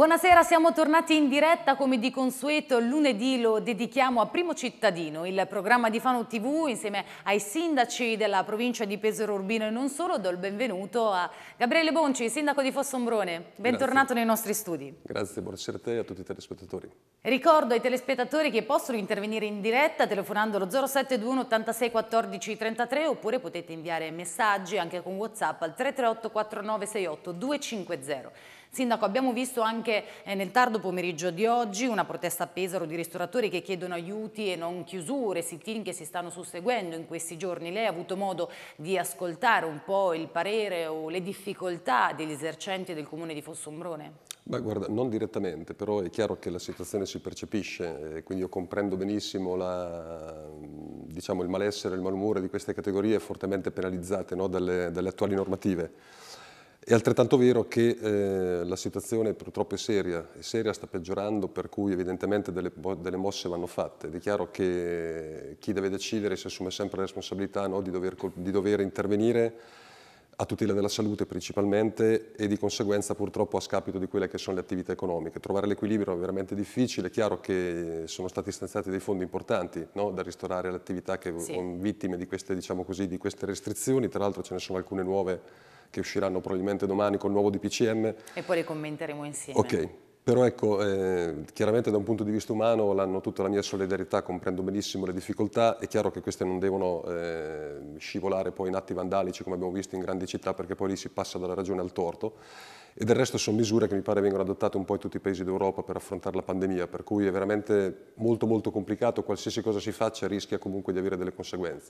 Buonasera, siamo tornati in diretta come di consueto lunedì lo dedichiamo a Primo Cittadino, il programma di Fano TV insieme ai sindaci della provincia di Pesaro Urbino e non solo. Do il benvenuto a Gabriele Bonci, sindaco di Fossombrone. Bentornato Grazie. nei nostri studi. Grazie, buonasera a te e a tutti i telespettatori. Ricordo ai telespettatori che possono intervenire in diretta telefonando allo 0721 86 14 33 oppure potete inviare messaggi anche con WhatsApp al 338 4968 250. Sindaco, abbiamo visto anche eh, nel tardo pomeriggio di oggi una protesta a Pesaro di ristoratori che chiedono aiuti e non chiusure, sit-in che si stanno susseguendo in questi giorni. Lei ha avuto modo di ascoltare un po' il parere o le difficoltà degli esercenti del comune di Fossombrone? Beh, guarda, non direttamente, però è chiaro che la situazione si percepisce, eh, quindi io comprendo benissimo la, diciamo, il malessere, il malumore di queste categorie fortemente penalizzate no, dalle, dalle attuali normative. È altrettanto vero che eh, la situazione purtroppo è seria, è seria, sta peggiorando, per cui evidentemente delle, delle mosse vanno fatte. è chiaro che chi deve decidere si assume sempre la responsabilità no, di, dover, di dover intervenire a tutela della salute principalmente e di conseguenza purtroppo a scapito di quelle che sono le attività economiche. Trovare l'equilibrio è veramente difficile, è chiaro che sono stati stanziati dei fondi importanti no? da ristorare le attività che sì. sono vittime di queste, diciamo così, di queste restrizioni, tra l'altro ce ne sono alcune nuove che usciranno probabilmente domani col nuovo DPCM. E poi le commenteremo insieme. Ok. Però ecco, eh, chiaramente da un punto di vista umano l'hanno tutta la mia solidarietà, comprendo benissimo le difficoltà, è chiaro che queste non devono eh, scivolare poi in atti vandalici come abbiamo visto in grandi città perché poi lì si passa dalla ragione al torto e del resto sono misure che mi pare vengono adottate un po' in tutti i paesi d'Europa per affrontare la pandemia, per cui è veramente molto molto complicato, qualsiasi cosa si faccia rischia comunque di avere delle conseguenze.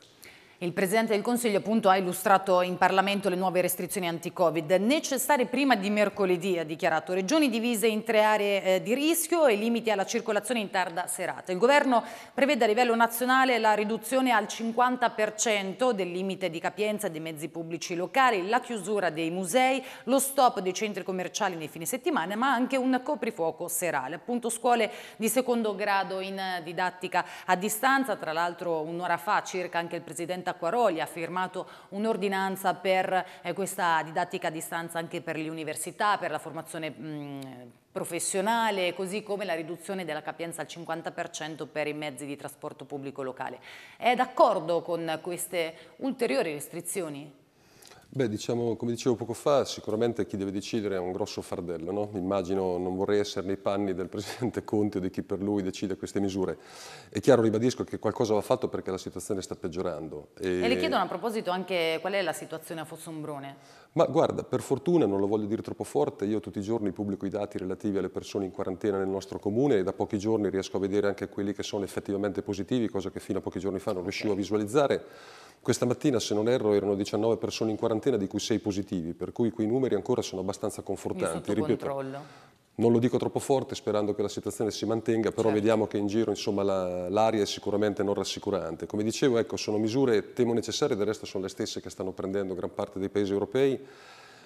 Il Presidente del Consiglio appunto ha illustrato in Parlamento le nuove restrizioni anti-Covid, necessarie prima di mercoledì, ha dichiarato, regioni divise in tre aree eh, di rischio e limiti alla circolazione in tarda serata. Il Governo prevede a livello nazionale la riduzione al 50% del limite di capienza dei mezzi pubblici locali, la chiusura dei musei, lo stop dei centri commerciali nei fine settimana, ma anche un coprifuoco serale. Appunto scuole di secondo grado in eh, didattica a distanza, tra l'altro un'ora fa circa anche il Presidente Acquaroli ha firmato un'ordinanza per eh, questa didattica a distanza anche per le università, per la formazione mh, professionale, così come la riduzione della capienza al 50% per i mezzi di trasporto pubblico locale. È d'accordo con queste ulteriori restrizioni? Beh, diciamo, come dicevo poco fa, sicuramente chi deve decidere è un grosso fardello, no? immagino non vorrei essere nei panni del Presidente Conte o di chi per lui decide queste misure. È chiaro, ribadisco, che qualcosa va fatto perché la situazione sta peggiorando. E, e le chiedono a proposito anche qual è la situazione a Fossombrone? Ma guarda, per fortuna, non lo voglio dire troppo forte, io tutti i giorni pubblico i dati relativi alle persone in quarantena nel nostro comune e da pochi giorni riesco a vedere anche quelli che sono effettivamente positivi, cosa che fino a pochi giorni fa non riuscivo okay. a visualizzare. Questa mattina, se non erro, erano 19 persone in quarantena, di cui 6 positivi, per cui quei numeri ancora sono abbastanza confortanti. Ripeto, non lo dico troppo forte sperando che la situazione si mantenga, però certo. vediamo che in giro l'aria la, è sicuramente non rassicurante. Come dicevo, ecco, sono misure, temo necessarie, del resto sono le stesse che stanno prendendo gran parte dei paesi europei,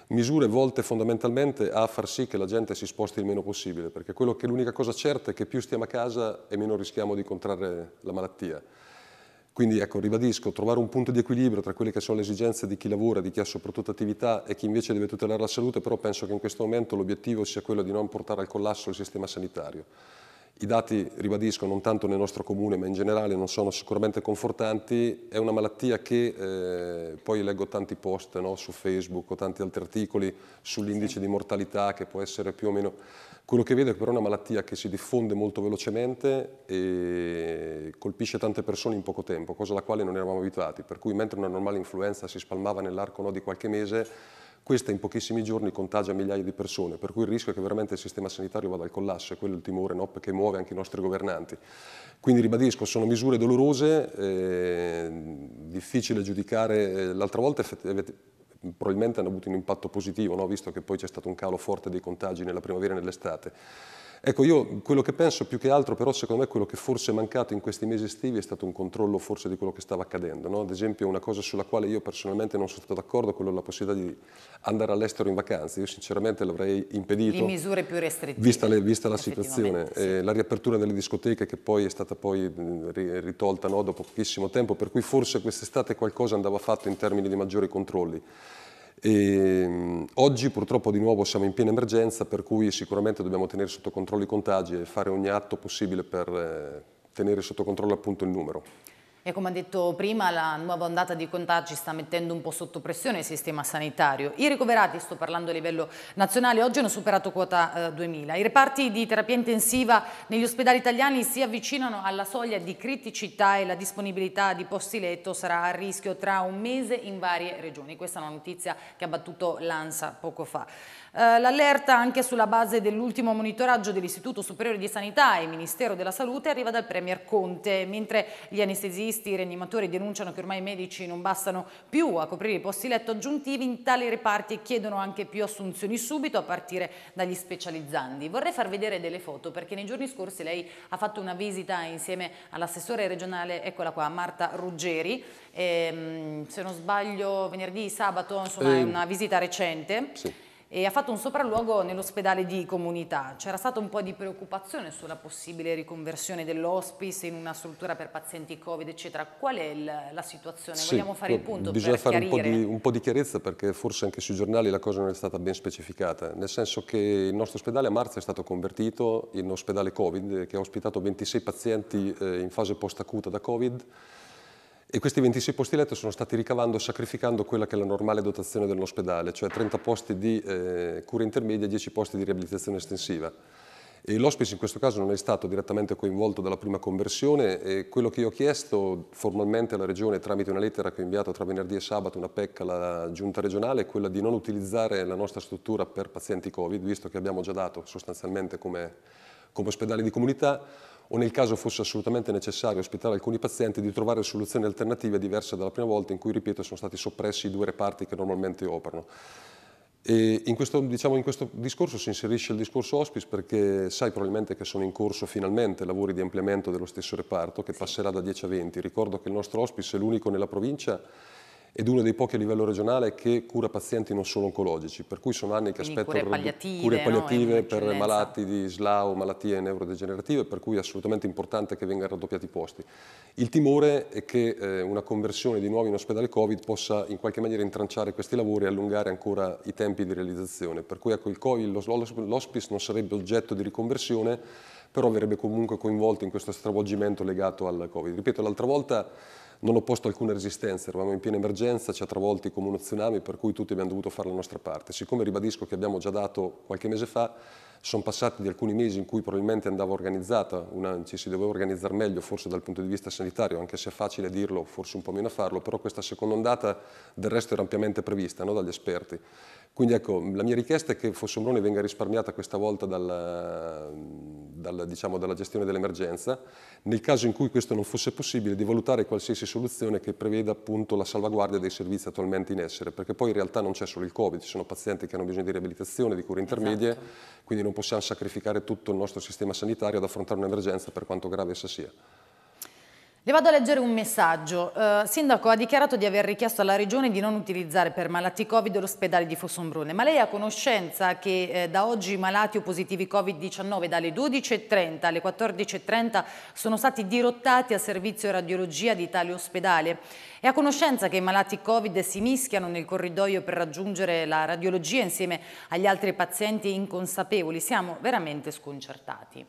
misure volte fondamentalmente a far sì che la gente si sposti il meno possibile, perché quello che l'unica cosa certa è che più stiamo a casa e meno rischiamo di contrarre la malattia. Quindi ecco, ribadisco, trovare un punto di equilibrio tra quelle che sono le esigenze di chi lavora, di chi ha soprattutto attività e chi invece deve tutelare la salute, però penso che in questo momento l'obiettivo sia quello di non portare al collasso il sistema sanitario. I dati, ribadisco, non tanto nel nostro comune ma in generale non sono sicuramente confortanti, è una malattia che eh, poi leggo tanti post no, su Facebook o tanti altri articoli sull'indice di mortalità che può essere più o meno quello che vedo è però una malattia che si diffonde molto velocemente e colpisce tante persone in poco tempo, cosa alla quale non eravamo abituati, per cui mentre una normale influenza si spalmava nell'arco no, di qualche mese, questa in pochissimi giorni contagia migliaia di persone, per cui il rischio è che veramente il sistema sanitario vada al collasso, e quello è il timore no, che muove anche i nostri governanti. Quindi ribadisco, sono misure dolorose, eh, difficile giudicare, eh, l'altra volta probabilmente hanno avuto un impatto positivo, no? visto che poi c'è stato un calo forte dei contagi nella primavera e nell'estate. Ecco, io quello che penso più che altro però secondo me quello che forse è mancato in questi mesi estivi è stato un controllo forse di quello che stava accadendo, no? ad esempio una cosa sulla quale io personalmente non sono stato d'accordo è quella della possibilità di andare all'estero in vacanze. io sinceramente l'avrei impedito. Di misure più restrittive. Vista, le, vista la situazione, sì. eh, la riapertura delle discoteche che poi è stata poi eh, ritolta no? dopo pochissimo tempo, per cui forse quest'estate qualcosa andava fatto in termini di maggiori controlli. E ehm, oggi purtroppo di nuovo siamo in piena emergenza per cui sicuramente dobbiamo tenere sotto controllo i contagi e fare ogni atto possibile per eh, tenere sotto controllo appunto il numero. E come ha detto prima, la nuova ondata di contagi sta mettendo un po' sotto pressione il sistema sanitario. I ricoverati, sto parlando a livello nazionale, oggi hanno superato quota eh, 2000. I reparti di terapia intensiva negli ospedali italiani si avvicinano alla soglia di criticità e la disponibilità di posti letto sarà a rischio tra un mese in varie regioni. Questa è una notizia che ha battuto l'ANSA poco fa. Eh, l'allerta anche sulla base dell'ultimo monitoraggio dell'Istituto Superiore di Sanità e Ministero della Salute arriva dal Premier Conte, mentre gli anestesisti e i rianimatori denunciano che ormai i medici non bastano più a coprire i posti letto aggiuntivi in tali reparti e chiedono anche più assunzioni subito a partire dagli specializzandi. Vorrei far vedere delle foto perché nei giorni scorsi lei ha fatto una visita insieme all'assessore regionale, eccola qua, Marta Ruggeri, ehm, se non sbaglio venerdì, sabato, insomma è ehm, una visita recente. Sì e ha fatto un sopralluogo nell'ospedale di comunità. C'era stata un po' di preoccupazione sulla possibile riconversione dell'ospice in una struttura per pazienti Covid, eccetera. Qual è il, la situazione? Sì, Vogliamo fare il punto Bisogna fare un po, di, un po, di, chiarezza perché forse anche sui giornali la cosa non è stata ben specificata, nel senso che il nostro ospedale a marzo è stato convertito in ospedale Covid che ha ospitato 26 pazienti eh, in fase post acuta da Covid e questi 26 posti letto sono stati ricavando sacrificando quella che è la normale dotazione dell'ospedale, cioè 30 posti di eh, cura intermedia e 10 posti di riabilitazione estensiva. L'ospice in questo caso non è stato direttamente coinvolto dalla prima conversione e quello che io ho chiesto formalmente alla Regione tramite una lettera che ho inviato tra venerdì e sabato, una pecca alla Giunta regionale, è quella di non utilizzare la nostra struttura per pazienti Covid, visto che abbiamo già dato sostanzialmente come, come ospedale di comunità o nel caso fosse assolutamente necessario ospitare alcuni pazienti di trovare soluzioni alternative diverse dalla prima volta in cui, ripeto, sono stati soppressi i due reparti che normalmente operano. In questo, diciamo, in questo, discorso si inserisce il discorso hospice perché sai probabilmente che sono in corso finalmente lavori di ampliamento dello stesso reparto che passerà da 10 a 20. Ricordo che il nostro hospice è l'unico nella provincia ed uno dei pochi a livello regionale che cura pazienti non solo oncologici, per cui sono anni che aspettano cure palliative, cure palliative no? per malati di SLA o malattie neurodegenerative, per cui è assolutamente importante che vengano raddoppiati i posti. Il timore è che eh, una conversione di nuovi in ospedale Covid possa in qualche maniera intranciare questi lavori e allungare ancora i tempi di realizzazione, per cui ecco, l'ospice non sarebbe oggetto di riconversione, però verrebbe comunque coinvolto in questo stravolgimento legato al Covid. Ripeto, l'altra volta non ho posto alcuna resistenza, eravamo in piena emergenza, ci ha travolti come uno tsunami, per cui tutti abbiamo dovuto fare la nostra parte. Siccome ribadisco che abbiamo già dato qualche mese fa, sono passati di alcuni mesi in cui probabilmente andava organizzata, una, ci si doveva organizzare meglio forse dal punto di vista sanitario, anche se è facile dirlo, forse un po' meno farlo, però questa seconda ondata del resto era ampiamente prevista no, dagli esperti quindi ecco, la mia richiesta è che Fossombrone venga risparmiata questa volta dalla, dalla, diciamo, dalla gestione dell'emergenza, nel caso in cui questo non fosse possibile, di valutare qualsiasi soluzione che preveda appunto la salvaguardia dei servizi attualmente in essere, perché poi in realtà non c'è solo il Covid, ci sono pazienti che hanno bisogno di riabilitazione, di cure esatto. intermedie, esatto. quindi non possiamo sacrificare tutto il nostro sistema sanitario ad affrontare un'emergenza per quanto grave essa sia. Le vado a leggere un messaggio. Uh, sindaco ha dichiarato di aver richiesto alla Regione di non utilizzare per malati Covid l'ospedale di Fossombrone, ma lei ha conoscenza che eh, da oggi i malati o positivi Covid-19 dalle 12.30 alle 14.30 sono stati dirottati al servizio radiologia di tale ospedale? E ha conoscenza che i malati Covid si mischiano nel corridoio per raggiungere la radiologia insieme agli altri pazienti inconsapevoli? Siamo veramente sconcertati.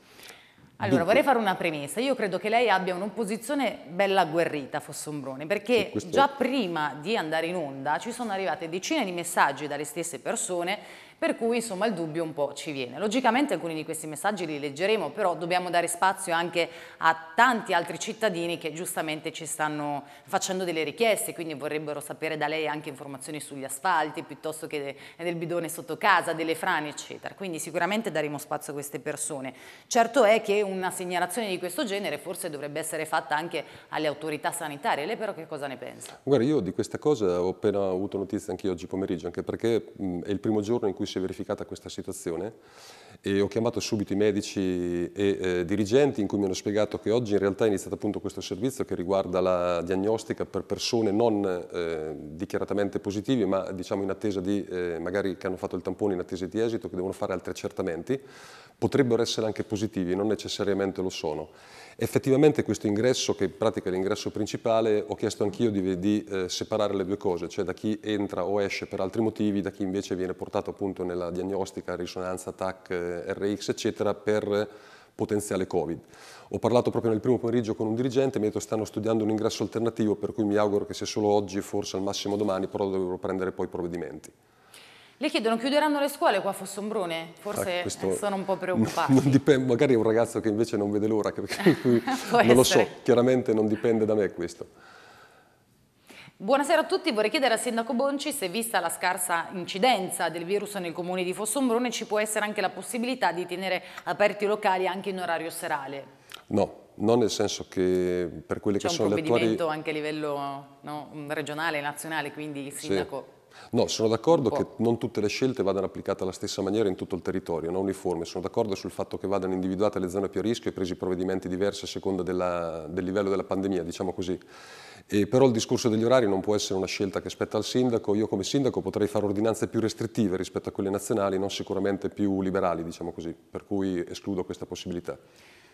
Allora, vorrei fare una premessa. Io credo che lei abbia un'opposizione bella agguerrita, Fossombrone, perché già prima di andare in onda ci sono arrivate decine di messaggi dalle stesse persone per cui insomma il dubbio un po' ci viene. Logicamente alcuni di questi messaggi li leggeremo, però dobbiamo dare spazio anche a tanti altri cittadini che giustamente ci stanno facendo delle richieste, quindi vorrebbero sapere da lei anche informazioni sugli asfalti, piuttosto che del bidone sotto casa, delle frane, eccetera. Quindi sicuramente daremo spazio a queste persone. Certo è che una segnalazione di questo genere forse dovrebbe essere fatta anche alle autorità sanitarie. Lei però che cosa ne pensa? Guarda, io di questa cosa ho appena avuto notizia anche oggi pomeriggio, anche perché mh, è il primo giorno in cui cui si è verificata questa situazione e ho chiamato subito i medici e eh, dirigenti in cui mi hanno spiegato che oggi in realtà è iniziato appunto questo servizio che riguarda la diagnostica per persone non eh, dichiaratamente positive ma diciamo in attesa di, eh, magari che hanno fatto il tampone in attesa di esito, che devono fare altri accertamenti, potrebbero essere anche positivi, non necessariamente lo sono. Effettivamente questo ingresso, che in pratica è l'ingresso principale, ho chiesto anch'io di, di eh, separare le due cose, cioè da chi entra o esce per altri motivi, da chi invece viene portato appunto nella diagnostica, risonanza, TAC, eh, RX, eccetera, per potenziale Covid. Ho parlato proprio nel primo pomeriggio con un dirigente, mi ha detto stanno studiando un ingresso alternativo, per cui mi auguro che sia solo oggi, forse al massimo domani, però dovrò prendere poi provvedimenti. Le chiedono, chiuderanno le scuole qua a Fossombrone? Forse ah, sono un po' preoccupati. Non dipende, magari è un ragazzo che invece non vede l'ora, non lo so, chiaramente non dipende da me questo. Buonasera a tutti, vorrei chiedere al Sindaco Bonci se vista la scarsa incidenza del virus nel comune di Fossombrone ci può essere anche la possibilità di tenere aperti i locali anche in orario serale? No, non nel senso che per quelle che sono le attuali... C'è un provvedimento anche a livello no, regionale, nazionale, quindi il Sindaco... Sì No, sono d'accordo che non tutte le scelte vadano applicate alla stessa maniera in tutto il territorio, non uniforme. Sono d'accordo sul fatto che vadano individuate le zone più a rischio e presi provvedimenti diversi a seconda della, del livello della pandemia, diciamo così. E però il discorso degli orari non può essere una scelta che spetta al sindaco. Io come sindaco potrei fare ordinanze più restrittive rispetto a quelle nazionali, non sicuramente più liberali, diciamo così, per cui escludo questa possibilità.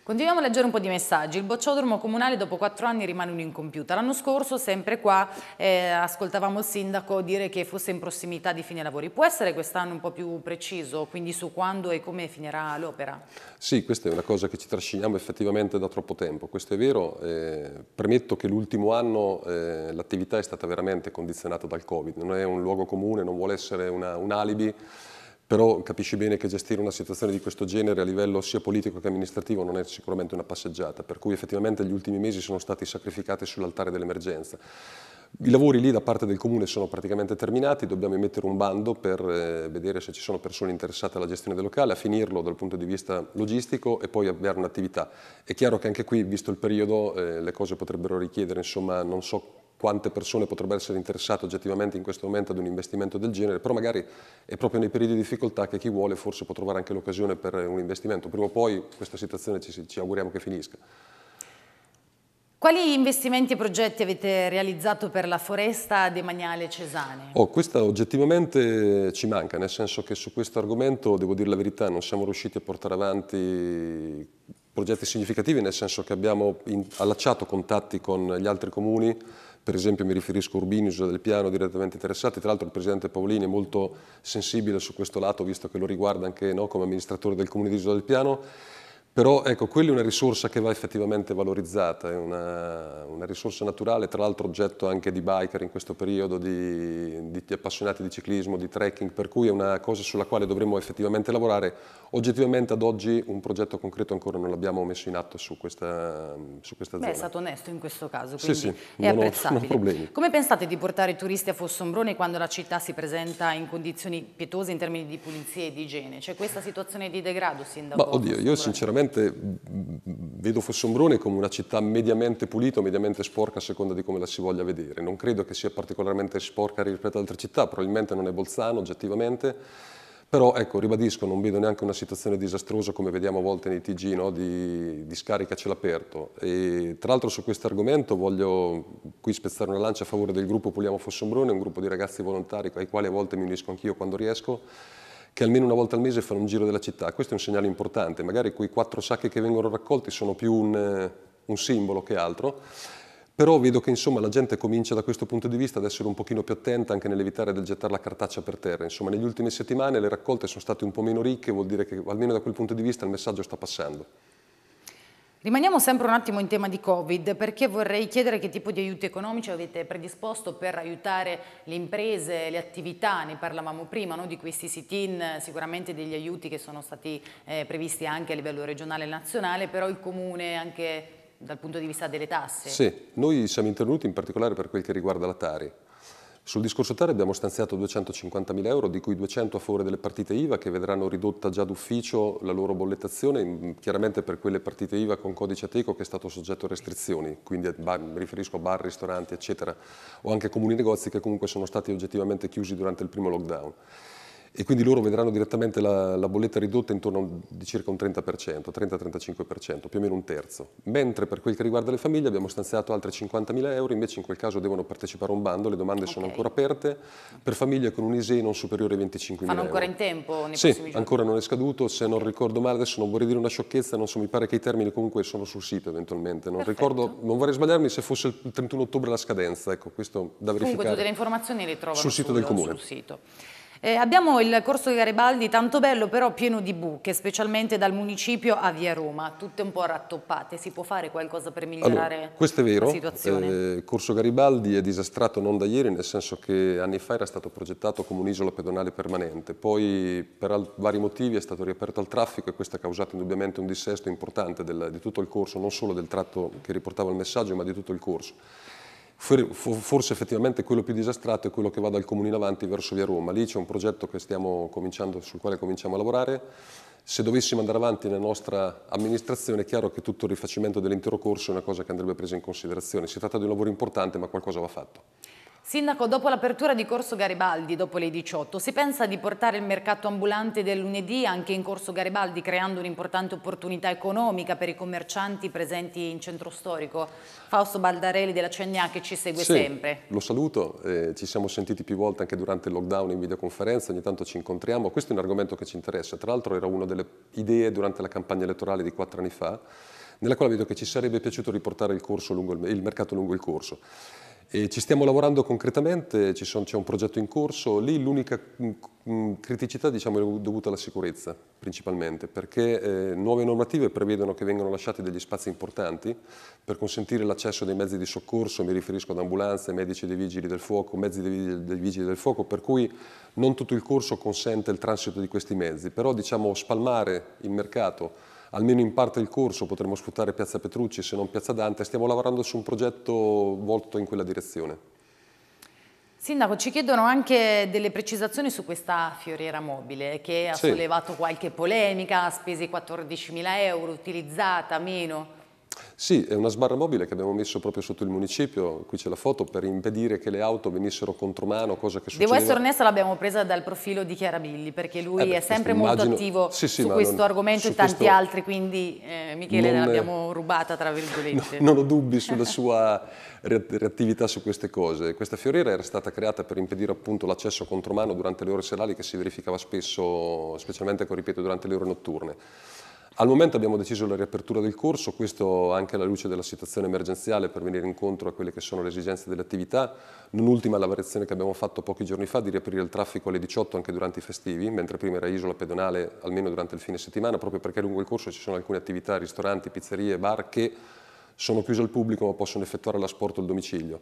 Continuiamo a leggere un po' di messaggi. Il bocciodromo comunale dopo quattro anni rimane un incompiuta. L'anno scorso, sempre qua, eh, ascoltavamo il sindaco dire che fosse in prossimità di fine lavori. Può essere quest'anno un po' più preciso, quindi su quando e come finirà l'opera? Sì, questa è una cosa che ci trasciniamo effettivamente da troppo tempo. Questo è vero. Eh, premetto che l'ultimo anno eh, l'attività è stata veramente condizionata dal Covid. Non è un luogo comune, non vuole essere una, un alibi però capisci bene che gestire una situazione di questo genere a livello sia politico che amministrativo non è sicuramente una passeggiata, per cui effettivamente gli ultimi mesi sono stati sacrificati sull'altare dell'emergenza. I lavori lì da parte del comune sono praticamente terminati, dobbiamo emettere un bando per eh, vedere se ci sono persone interessate alla gestione del locale, a finirlo dal punto di vista logistico e poi avviare un'attività. È chiaro che anche qui, visto il periodo, eh, le cose potrebbero richiedere, insomma, non so quante persone potrebbero essere interessate oggettivamente in questo momento ad un investimento del genere, però magari è proprio nei periodi di difficoltà che chi vuole forse può trovare anche l'occasione per un investimento. Prima o poi questa situazione ci, ci auguriamo che finisca. Quali investimenti e progetti avete realizzato per la foresta demaniale Cesane? Oh, questa oggettivamente ci manca, nel senso che su questo argomento, devo dire la verità, non siamo riusciti a portare avanti progetti significativi, nel senso che abbiamo allacciato contatti con gli altri comuni, per esempio mi riferisco a Urbini, Urbinius del piano direttamente interessati, tra l'altro il Presidente Paolini è molto sensibile su questo lato, visto che lo riguarda anche no, come amministratore del Comune di Isola del Piano, però ecco, quella è una risorsa che va effettivamente valorizzata, è una, una risorsa naturale, tra l'altro oggetto anche di biker in questo periodo, di, di, appassionati di ciclismo, di trekking, per cui è una cosa sulla quale dovremmo effettivamente lavorare. Oggettivamente ad oggi un progetto concreto ancora non l'abbiamo messo in atto su questa, su questa zona. Beh, è stato onesto in questo caso, quindi sì, sì, è non apprezzabile. Ho, problemi. Come pensate di portare i turisti a Fossombrone quando la città si presenta in condizioni pietose in termini di pulizia e di igiene? C'è questa situazione di degrado, sin Sindaco? Ma, oddio, io sinceramente veramente vedo Fossombrone come una città mediamente pulita o mediamente sporca a seconda di come la si voglia vedere. Non credo che sia particolarmente sporca rispetto ad altre città, probabilmente non è Bolzano oggettivamente, però ecco, ribadisco, non vedo neanche una situazione disastrosa come vediamo a volte nei TG no? di, di scarica a cielo aperto. E, tra l'altro su questo argomento voglio qui spezzare una lancia a favore del gruppo Puliamo Fossombrone, un gruppo di ragazzi volontari ai quali a volte mi unisco anch'io quando riesco, che almeno una volta al mese fanno un giro della città. Questo è un segnale importante, magari quei quattro sacchi che vengono raccolti sono più un, eh, un simbolo che altro, però vedo che insomma, la gente comincia da questo punto di vista ad essere un pochino più attenta anche nell'evitare di gettare la cartaccia per terra. Insomma, negli ultime settimane le raccolte sono state un po' meno ricche, vuol dire che almeno da quel punto di vista il messaggio sta passando. Rimaniamo sempre un attimo in tema di Covid perché vorrei chiedere che tipo di aiuti economici avete predisposto per aiutare le imprese, le attività, ne parlavamo prima no? di questi sit-in, sicuramente degli aiuti che sono stati eh, previsti anche a livello regionale e nazionale, però il comune anche dal punto di vista delle tasse. Sì, noi siamo intervenuti in particolare per quel che riguarda la Tari. Sul discorso TARI abbiamo stanziato 250.000 euro, di cui 200 a favore delle partite IVA che vedranno ridotta già d'ufficio la loro bollettazione, chiaramente per quelle partite IVA con codice ateco che è stato soggetto a restrizioni, quindi mi riferisco a bar, ristoranti eccetera, o anche comuni negozi che comunque sono stati oggettivamente chiusi durante il primo lockdown e quindi loro vedranno direttamente la, la bolletta ridotta intorno a un, di circa un 30%, 30-35%, più o meno un terzo. Mentre per quel che riguarda le famiglie abbiamo stanziato altri 50.000 euro, invece in quel caso devono partecipare a un bando, le domande okay. sono ancora aperte, per famiglie con un ISEE non superiore ai 25.000 euro. Fanno ancora in tempo? Nei sì, ancora non è scaduto, se non ricordo male, adesso non vorrei dire una sciocchezza, non so, mi pare che i termini comunque sono sul sito eventualmente, non, ricordo, non vorrei sbagliarmi se fosse il 31 ottobre la scadenza, ecco, questo da verificare. Comunque tutte le informazioni le trovano sul sito sul, del comune. Sul sito. Eh, abbiamo il corso Garibaldi tanto bello però pieno di buche, specialmente dal municipio a via Roma, tutte un po' rattoppate, si può fare qualcosa per migliorare allora, questo è vero. la situazione? Il eh, corso Garibaldi è disastrato non da ieri, nel senso che anni fa era stato progettato come un'isola pedonale permanente, poi per vari motivi è stato riaperto al traffico e questo ha causato indubbiamente un dissesto importante del, di tutto il corso, non solo del tratto che riportava il messaggio ma di tutto il corso. Forse effettivamente quello più disastrato è quello che va dal comune in avanti verso via Roma. Lì c'è un progetto sul quale cominciamo a lavorare. Se dovessimo andare avanti nella nostra amministrazione è chiaro che tutto il rifacimento dell'intero corso è una cosa che andrebbe presa in considerazione. Si tratta di un lavoro importante ma qualcosa va fatto. Sindaco, dopo l'apertura di Corso Garibaldi dopo le 18, si pensa di portare il mercato ambulante del lunedì anche in Corso Garibaldi, creando un'importante opportunità economica per i commercianti presenti in centro storico? Fausto Baldarelli della CNA che ci segue sì, sempre. lo saluto, eh, ci siamo sentiti più volte anche durante il lockdown in videoconferenza, ogni tanto ci incontriamo, questo è un argomento che ci interessa, tra l'altro era una delle idee durante la campagna elettorale di quattro anni fa, nella quale vedo che ci sarebbe piaciuto riportare il, il, il mercato lungo il corso. E ci stiamo lavorando concretamente, c'è un progetto in corso, lì l'unica mm, mm, criticità diciamo, è dovuta alla sicurezza principalmente, perché eh, nuove normative prevedono che vengano lasciati degli spazi importanti per consentire l'accesso dei mezzi di soccorso, mi riferisco ad ambulanze, medici dei vigili del fuoco, mezzi dei, dei vigili del fuoco, per cui non tutto il corso consente il transito di questi mezzi, però diciamo, spalmare il mercato almeno in parte il corso, potremo sfruttare Piazza Petrucci se non Piazza Dante, stiamo lavorando su un progetto volto in quella direzione. Sindaco, ci chiedono anche delle precisazioni su questa fioriera mobile che ha sì. sollevato qualche polemica, ha spesi 14.000 euro, utilizzata meno. Sì, è una sbarra mobile che abbiamo messo proprio sotto il municipio, qui c'è la foto, per impedire che le auto venissero contromano, cosa che succedeva. Devo essere onesta, l'abbiamo presa dal profilo di Chiarabilli, perché lui eh beh, è sempre immagino... molto attivo sì, sì, su questo non, argomento su e tanti questo... altri, quindi eh, Michele non... l'abbiamo rubata, tra virgolette. No, non ho dubbi sulla sua reattività su queste cose. Questa fioriera era stata creata per impedire appunto l'accesso contromano durante le ore serali che si verificava spesso, specialmente, ripeto, durante le ore notturne. Al momento abbiamo deciso la riapertura del corso, questo anche alla luce della situazione emergenziale per venire incontro a quelle che sono le esigenze delle attività, non ultima la variazione che abbiamo fatto pochi giorni fa di riaprire il traffico alle 18 anche durante i festivi, mentre prima era isola pedonale almeno durante il fine settimana, proprio perché lungo il corso ci sono alcune attività, ristoranti, pizzerie, bar che sono chiuse al pubblico ma possono effettuare l'asporto al domicilio.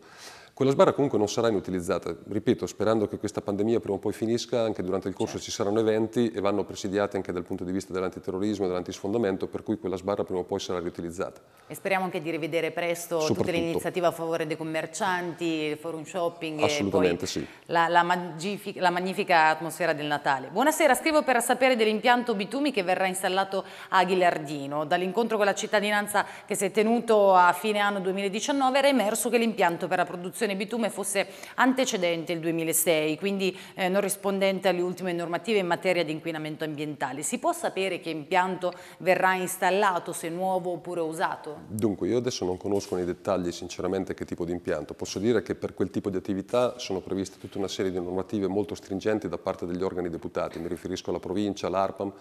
Quella sbarra comunque non sarà inutilizzata, ripeto, sperando che questa pandemia prima o poi finisca, anche durante il corso certo. ci saranno eventi e vanno presidiati anche dal punto di vista dell'antiterrorismo e dell'antisfondamento, per cui quella sbarra prima o poi sarà riutilizzata. E speriamo anche di rivedere presto tutte le iniziative a favore dei commercianti, il forum shopping Assolutamente sì. La, la, magifica, la magnifica atmosfera del Natale. Buonasera, scrivo per sapere dell'impianto Bitumi che verrà installato a Ghilardino, dall'incontro con la cittadinanza che si è tenuto a fine anno 2019 era emerso che l'impianto per la produzione bitume fosse antecedente il 2006, quindi eh, non rispondente alle ultime normative in materia di inquinamento ambientale. Si può sapere che impianto verrà installato, se nuovo oppure usato? Dunque, io adesso non conosco nei dettagli sinceramente che tipo di impianto. Posso dire che per quel tipo di attività sono previste tutta una serie di normative molto stringenti da parte degli organi deputati, mi riferisco alla provincia, all'ARPAM,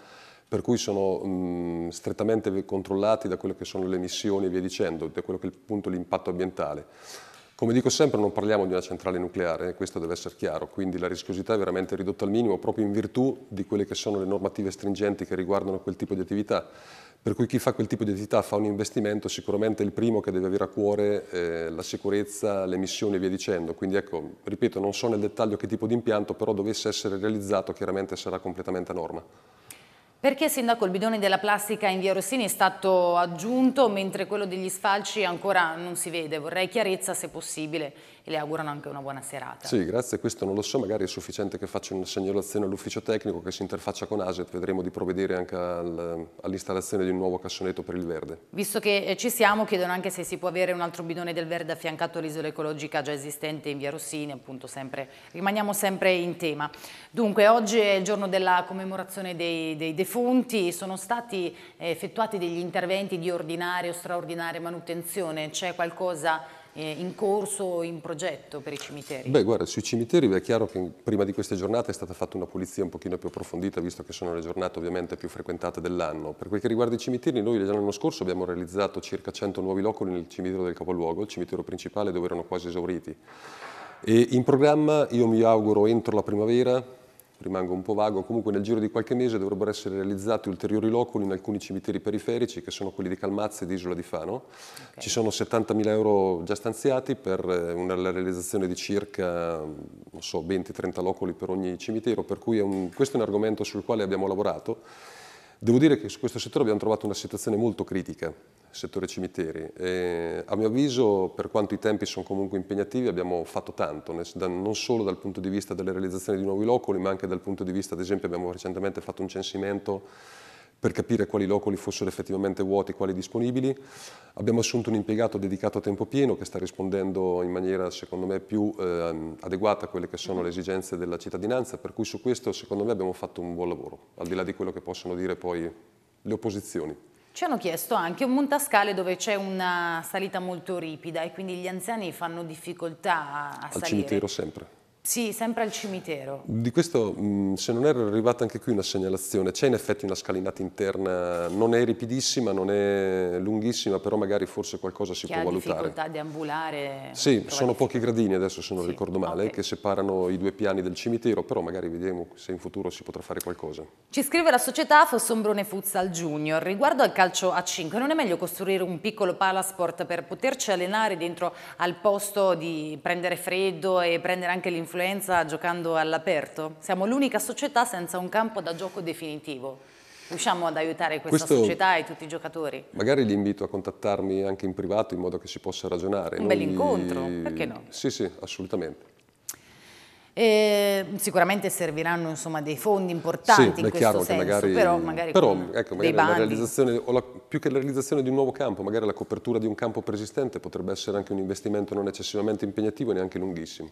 per cui sono mh, strettamente controllati da quelle che sono le emissioni e via dicendo, da quello che è appunto l'impatto ambientale. Come dico sempre non parliamo di una centrale nucleare, eh, questo deve essere chiaro, quindi la rischiosità è veramente ridotta al minimo proprio in virtù di quelle che sono le normative stringenti che riguardano quel tipo di attività. Per cui chi fa quel tipo di attività fa un investimento sicuramente è il primo che deve avere a cuore eh, la sicurezza, le emissioni e via dicendo. Quindi ecco, ripeto, non so nel dettaglio che tipo di impianto, però dovesse essere realizzato chiaramente sarà completamente a norma. Perché sindaco il bidone della plastica in via Rossini è stato aggiunto mentre quello degli sfalci ancora non si vede? Vorrei chiarezza se possibile e le augurano anche una buona serata. Sì, grazie, questo non lo so, magari è sufficiente che faccia una segnalazione all'ufficio tecnico che si interfaccia con ASET, vedremo di provvedere anche al, all'installazione di un nuovo cassonetto per il verde. Visto che eh, ci siamo, chiedono anche se si può avere un altro bidone del verde affiancato all'isola ecologica già esistente in via Rossini, appunto sempre, rimaniamo sempre in tema. Dunque, oggi è il giorno della commemorazione dei, dei defunti, sono stati eh, effettuati degli interventi di ordinaria o straordinaria manutenzione, c'è qualcosa eh, in corso o in progetto per i cimiteri? Beh guarda, sui cimiteri è chiaro che prima di queste giornate è stata fatta una pulizia un pochino più approfondita visto che sono le giornate ovviamente più frequentate dell'anno. Per quel che riguarda i cimiteri noi l'anno scorso abbiamo realizzato circa 100 nuovi loculi nel cimitero del capoluogo, il cimitero principale dove erano quasi esauriti. E in programma io mi auguro entro la primavera rimango un po' vago, comunque nel giro di qualche mese dovrebbero essere realizzati ulteriori loculi in alcuni cimiteri periferici che sono quelli di Calmazzi e di Isola di Fano. Okay. Ci sono 70.000 euro già stanziati per eh, una realizzazione di circa so, 20-30 loculi per ogni cimitero, per cui è un, questo è un argomento sul quale abbiamo lavorato Devo dire che su questo settore abbiamo trovato una situazione molto critica, settore cimiteri. E, a mio avviso, per quanto i tempi sono comunque impegnativi, abbiamo fatto tanto, non solo dal punto di vista delle realizzazioni di nuovi locoli, ma anche dal punto di vista, ad esempio, abbiamo recentemente fatto un censimento per capire quali locali fossero effettivamente vuoti e quali disponibili. Abbiamo assunto un impiegato dedicato a tempo pieno che sta rispondendo in maniera secondo me più eh, adeguata a quelle che sono mm-hmm. le esigenze della cittadinanza, per cui su questo secondo me abbiamo fatto un buon lavoro, al di là di quello che possono dire poi le opposizioni. Ci hanno chiesto anche un montascale dove c'è una salita molto ripida e quindi gli anziani fanno difficoltà a Al salire. Al cimitero sempre. Sì, sempre al cimitero. Di questo, mm, se non erro, è arrivata anche qui una segnalazione. C'è in effetti una scalinata interna, non è ripidissima, non è lunghissima, però magari forse qualcosa si che può valutare. Che ha difficoltà di ambulare. Sì, sono pochi gradini adesso, se non sì. ricordo male, okay. che separano i due piani del cimitero, però magari vediamo se in futuro si potrà fare qualcosa. Ci scrive la società Fossombrone Futsal Junior. Riguardo al calcio a 5, non è meglio costruire un piccolo palasport per poterci allenare dentro al posto di prendere freddo e prendere anche l'influenza influenza giocando all'aperto? Siamo l'unica società senza un campo da gioco definitivo. Riusciamo ad aiutare questa Questo, società e tutti i giocatori? Magari li invito a contattarmi anche in privato in modo che si possa ragionare. Un Noi... bell'incontro, perché no? Sì, sì, assolutamente. E sicuramente serviranno insomma, dei fondi importanti sì, in questo senso, magari, però magari, però, ecco, magari la realizzazione, la, più che la realizzazione di un nuovo campo, magari la copertura di un campo preesistente potrebbe essere anche un investimento non eccessivamente impegnativo e neanche lunghissimo.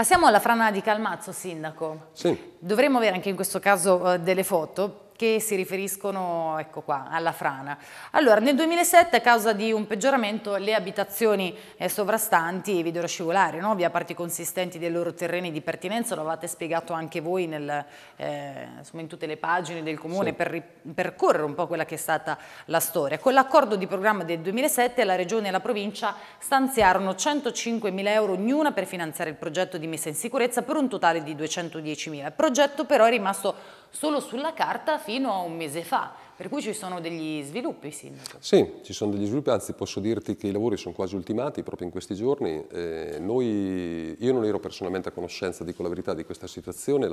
Passiamo alla frana di Calmazzo, Sindaco. Sì. Dovremmo avere anche in questo caso eh, delle foto che si riferiscono ecco qua, alla frana. Allora, nel 2007 a causa di un peggioramento le abitazioni eh, sovrastanti evidero scivolare, no? via parti consistenti dei loro terreni di pertinenza, lo avete spiegato anche voi nel, eh, in tutte le pagine del comune sì. per percorrere un po' quella che è stata la storia. Con l'accordo di programma del 2007 la regione e la provincia stanziarono 105 mila euro ognuna per finanziare il progetto di messa in sicurezza per un totale di 210.000. Il progetto però è rimasto solo sulla carta fino a un mese fa, per cui ci sono degli sviluppi, Sindaco. Sì, ci sono degli sviluppi, anzi posso dirti che i lavori sono quasi ultimati proprio in questi giorni. Eh, noi, io non ero personalmente a conoscenza, dico la verità, di questa situazione,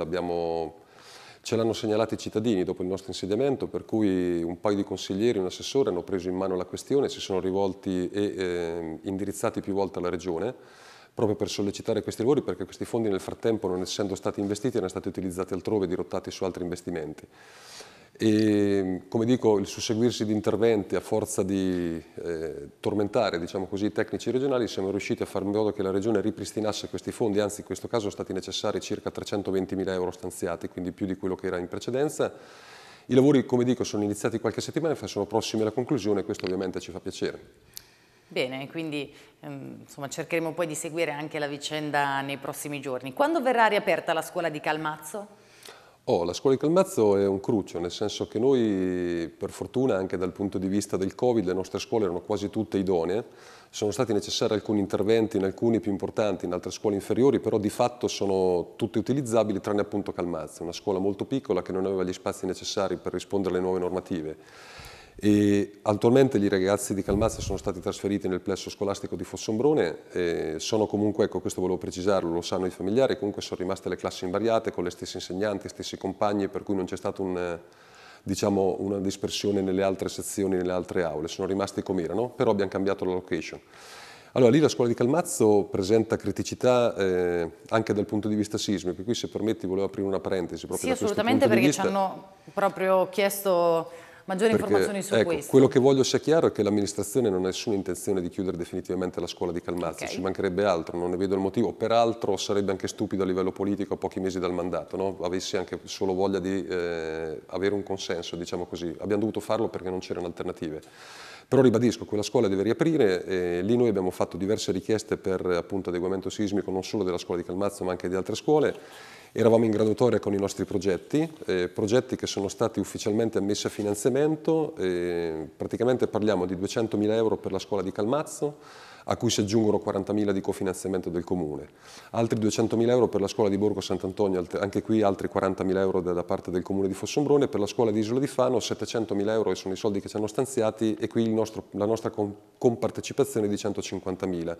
ce l'hanno segnalato i cittadini dopo il nostro insediamento, per cui un paio di consiglieri un assessore hanno preso in mano la questione, si sono rivolti e eh, indirizzati più volte alla Regione proprio per sollecitare questi lavori perché questi fondi nel frattempo non essendo stati investiti erano stati utilizzati altrove dirottati su altri investimenti. E, come dico, il susseguirsi di interventi a forza di eh, tormentare diciamo così, i tecnici regionali siamo riusciti a fare in modo che la Regione ripristinasse questi fondi, anzi in questo caso sono stati necessari circa 320 mila euro stanziati, quindi più di quello che era in precedenza. I lavori, come dico, sono iniziati qualche settimana fa, sono prossimi alla conclusione e questo ovviamente ci fa piacere. Bene, quindi ehm, insomma, cercheremo poi di seguire anche la vicenda nei prossimi giorni. Quando verrà riaperta la scuola di Calmazzo? Oh, la scuola di Calmazzo è un crucio, nel senso che noi, per fortuna, anche dal punto di vista del Covid, le nostre scuole erano quasi tutte idonee. Sono stati necessari alcuni interventi in alcuni più importanti, in altre scuole inferiori, però di fatto sono tutte utilizzabili, tranne appunto Calmazzo, una scuola molto piccola che non aveva gli spazi necessari per rispondere alle nuove normative. E attualmente i ragazzi di Calmazia sono stati trasferiti nel plesso scolastico di Fossombrone, sono comunque, ecco questo volevo precisarlo, lo sanno i familiari, comunque sono rimaste le classi invariate con le stesse insegnanti, stessi compagni, per cui non c'è stata un, diciamo, una dispersione nelle altre sezioni, nelle altre aule, sono rimasti come erano, però abbiamo cambiato la location. Allora, lì la scuola di Calmazzo presenta criticità eh, anche dal punto di vista sismico, qui se permetti volevo aprire una parentesi. Proprio sì, assolutamente perché ci hanno proprio chiesto Maggiori Perché, informazioni su ecco, questo. Quello che voglio sia chiaro è che l'amministrazione non ha nessuna intenzione di chiudere definitivamente la scuola di Calmazzi, okay. ci mancherebbe altro, non ne vedo il motivo. Peraltro sarebbe anche stupido a livello politico a pochi mesi dal mandato, no? avessi anche solo voglia di eh, avere un consenso, diciamo così. Abbiamo dovuto farlo perché non c'erano alternative. Però ribadisco, quella scuola deve riaprire, eh, lì noi abbiamo fatto diverse richieste per appunto, adeguamento sismico non solo della scuola di Calmazzo ma anche di altre scuole Eravamo in graduatoria con i nostri progetti, eh, progetti che sono stati ufficialmente ammessi a finanziamento, eh, praticamente parliamo di 200.000 euro per la scuola di Calmazzo, a cui si aggiungono 40.000 di cofinanziamento del Comune, altri 200.000 euro per la scuola di Borgo Sant'Antonio, anche qui altri 40.000 euro da, parte del Comune di Fossombrone, per la scuola di Isola di Fano 700.000 euro sono i soldi che ci hanno stanziati e qui nostro, la nostra compartecipazione è di 150.000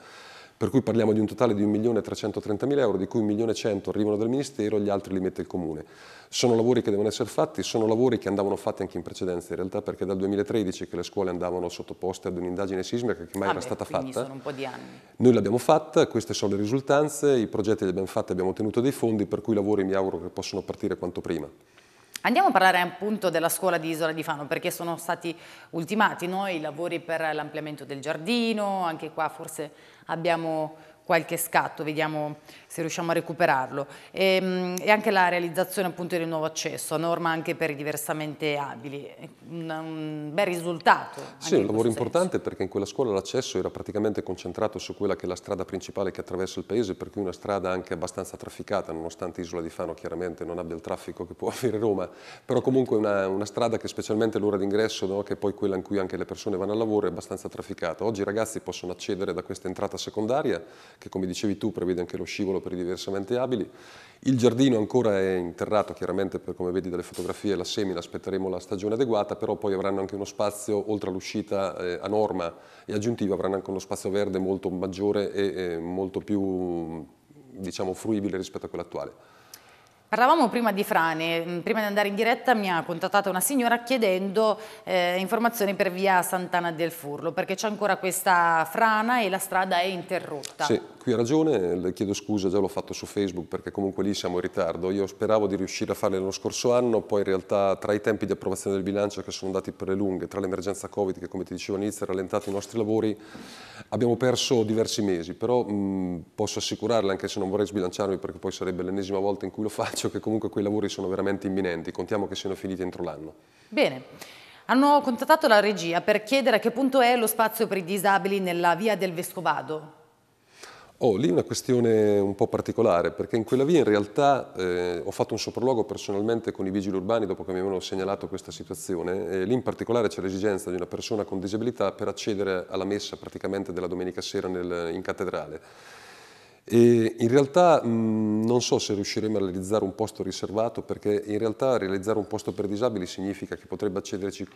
per cui parliamo di un totale di 1.330.000 euro, di cui 1.100.000 arrivano dal Ministero, gli altri li mette il Comune. Sono lavori che devono essere fatti, sono lavori che andavano fatti anche in precedenza in realtà, perché dal 2013 che le scuole andavano sottoposte ad un'indagine sismica che mai ah era beh, stata fatta. sono un po' di anni. Noi l'abbiamo fatta, queste sono le risultanze, i progetti li abbiamo fatti, abbiamo ottenuto dei fondi, per cui i lavori mi auguro che possano partire quanto prima. Andiamo a parlare appunto della scuola di Isola di Fano perché sono stati ultimati noi i lavori per l'ampliamento del giardino, anche qua forse abbiamo qualche scatto, vediamo se riusciamo a recuperarlo. E, ehm, e anche la realizzazione appunto del nuovo accesso, norma anche per i diversamente abili, un, un bel risultato. Sì, un lavoro importante senso. perché in quella scuola l'accesso era praticamente concentrato su quella che è la strada principale che attraversa il paese, per cui una strada anche abbastanza trafficata, nonostante Isola di Fano chiaramente non abbia il traffico che può avere Roma, però comunque una, una strada che specialmente l'ora d'ingresso, no, che è poi quella in cui anche le persone vanno al lavoro, è abbastanza trafficata. Oggi i ragazzi possono accedere da questa entrata secondaria che come dicevi tu prevede anche lo scivolo per i diversamente abili. Il giardino ancora è interrato, chiaramente per come vedi dalle fotografie la semina, aspetteremo la stagione adeguata, però poi avranno anche uno spazio, oltre all'uscita eh, a norma e aggiuntiva, avranno anche uno spazio verde molto maggiore e eh, molto più diciamo, fruibile rispetto a quello attuale. Parlavamo prima di frane, mm, prima di andare in diretta mi ha contattata una signora chiedendo eh, informazioni per via Sant'Anna del Furlo perché c'è ancora questa frana e la strada è interrotta. Sì, qui ha ragione, le chiedo scusa, già l'ho fatto su Facebook perché comunque lì siamo in ritardo. Io speravo di riuscire a farle lo scorso anno, poi in realtà tra i tempi di approvazione del bilancio che sono andati per le lunghe, tra l'emergenza Covid che come ti dicevo all'inizio ha rallentato i nostri lavori, abbiamo perso diversi mesi, però mh, posso assicurarle, anche se non vorrei sbilanciarmi perché poi sarebbe l'ennesima volta in cui lo faccio, che comunque quei lavori sono veramente imminenti, contiamo che siano finiti entro l'anno. Bene. Hanno contattato la regia per chiedere a che punto è lo spazio per i disabili nella via del Vescovado. Oh, lì è una questione un po' particolare, perché in quella via in realtà eh, ho fatto un sopralluogo personalmente con i vigili urbani dopo che mi avevano segnalato questa situazione, e lì in particolare c'è l'esigenza di una persona con disabilità per accedere alla messa praticamente della domenica sera nel, in cattedrale. E in realtà mh, non so se riusciremo a realizzare un posto riservato perché in realtà realizzare un posto per disabili significa che potrebbe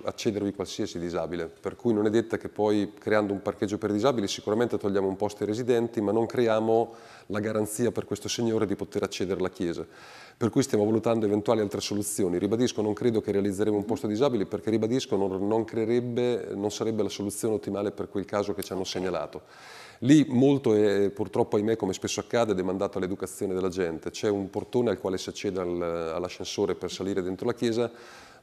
accedervi qualsiasi disabile, per cui non è detta che poi creando un parcheggio per disabili sicuramente togliamo un posto ai residenti ma non creiamo la garanzia per questo signore di poter accedere alla chiesa. Per cui stiamo valutando eventuali altre soluzioni. Ribadisco, non credo che realizzeremo un posto disabile perché ribadisco non, non, creerebbe, non sarebbe la soluzione ottimale per quel caso che ci hanno segnalato. Lì molto è, purtroppo ahimè come spesso accade, demandato all'educazione della gente. C'è un portone al quale si accede al, all'ascensore per salire dentro la chiesa,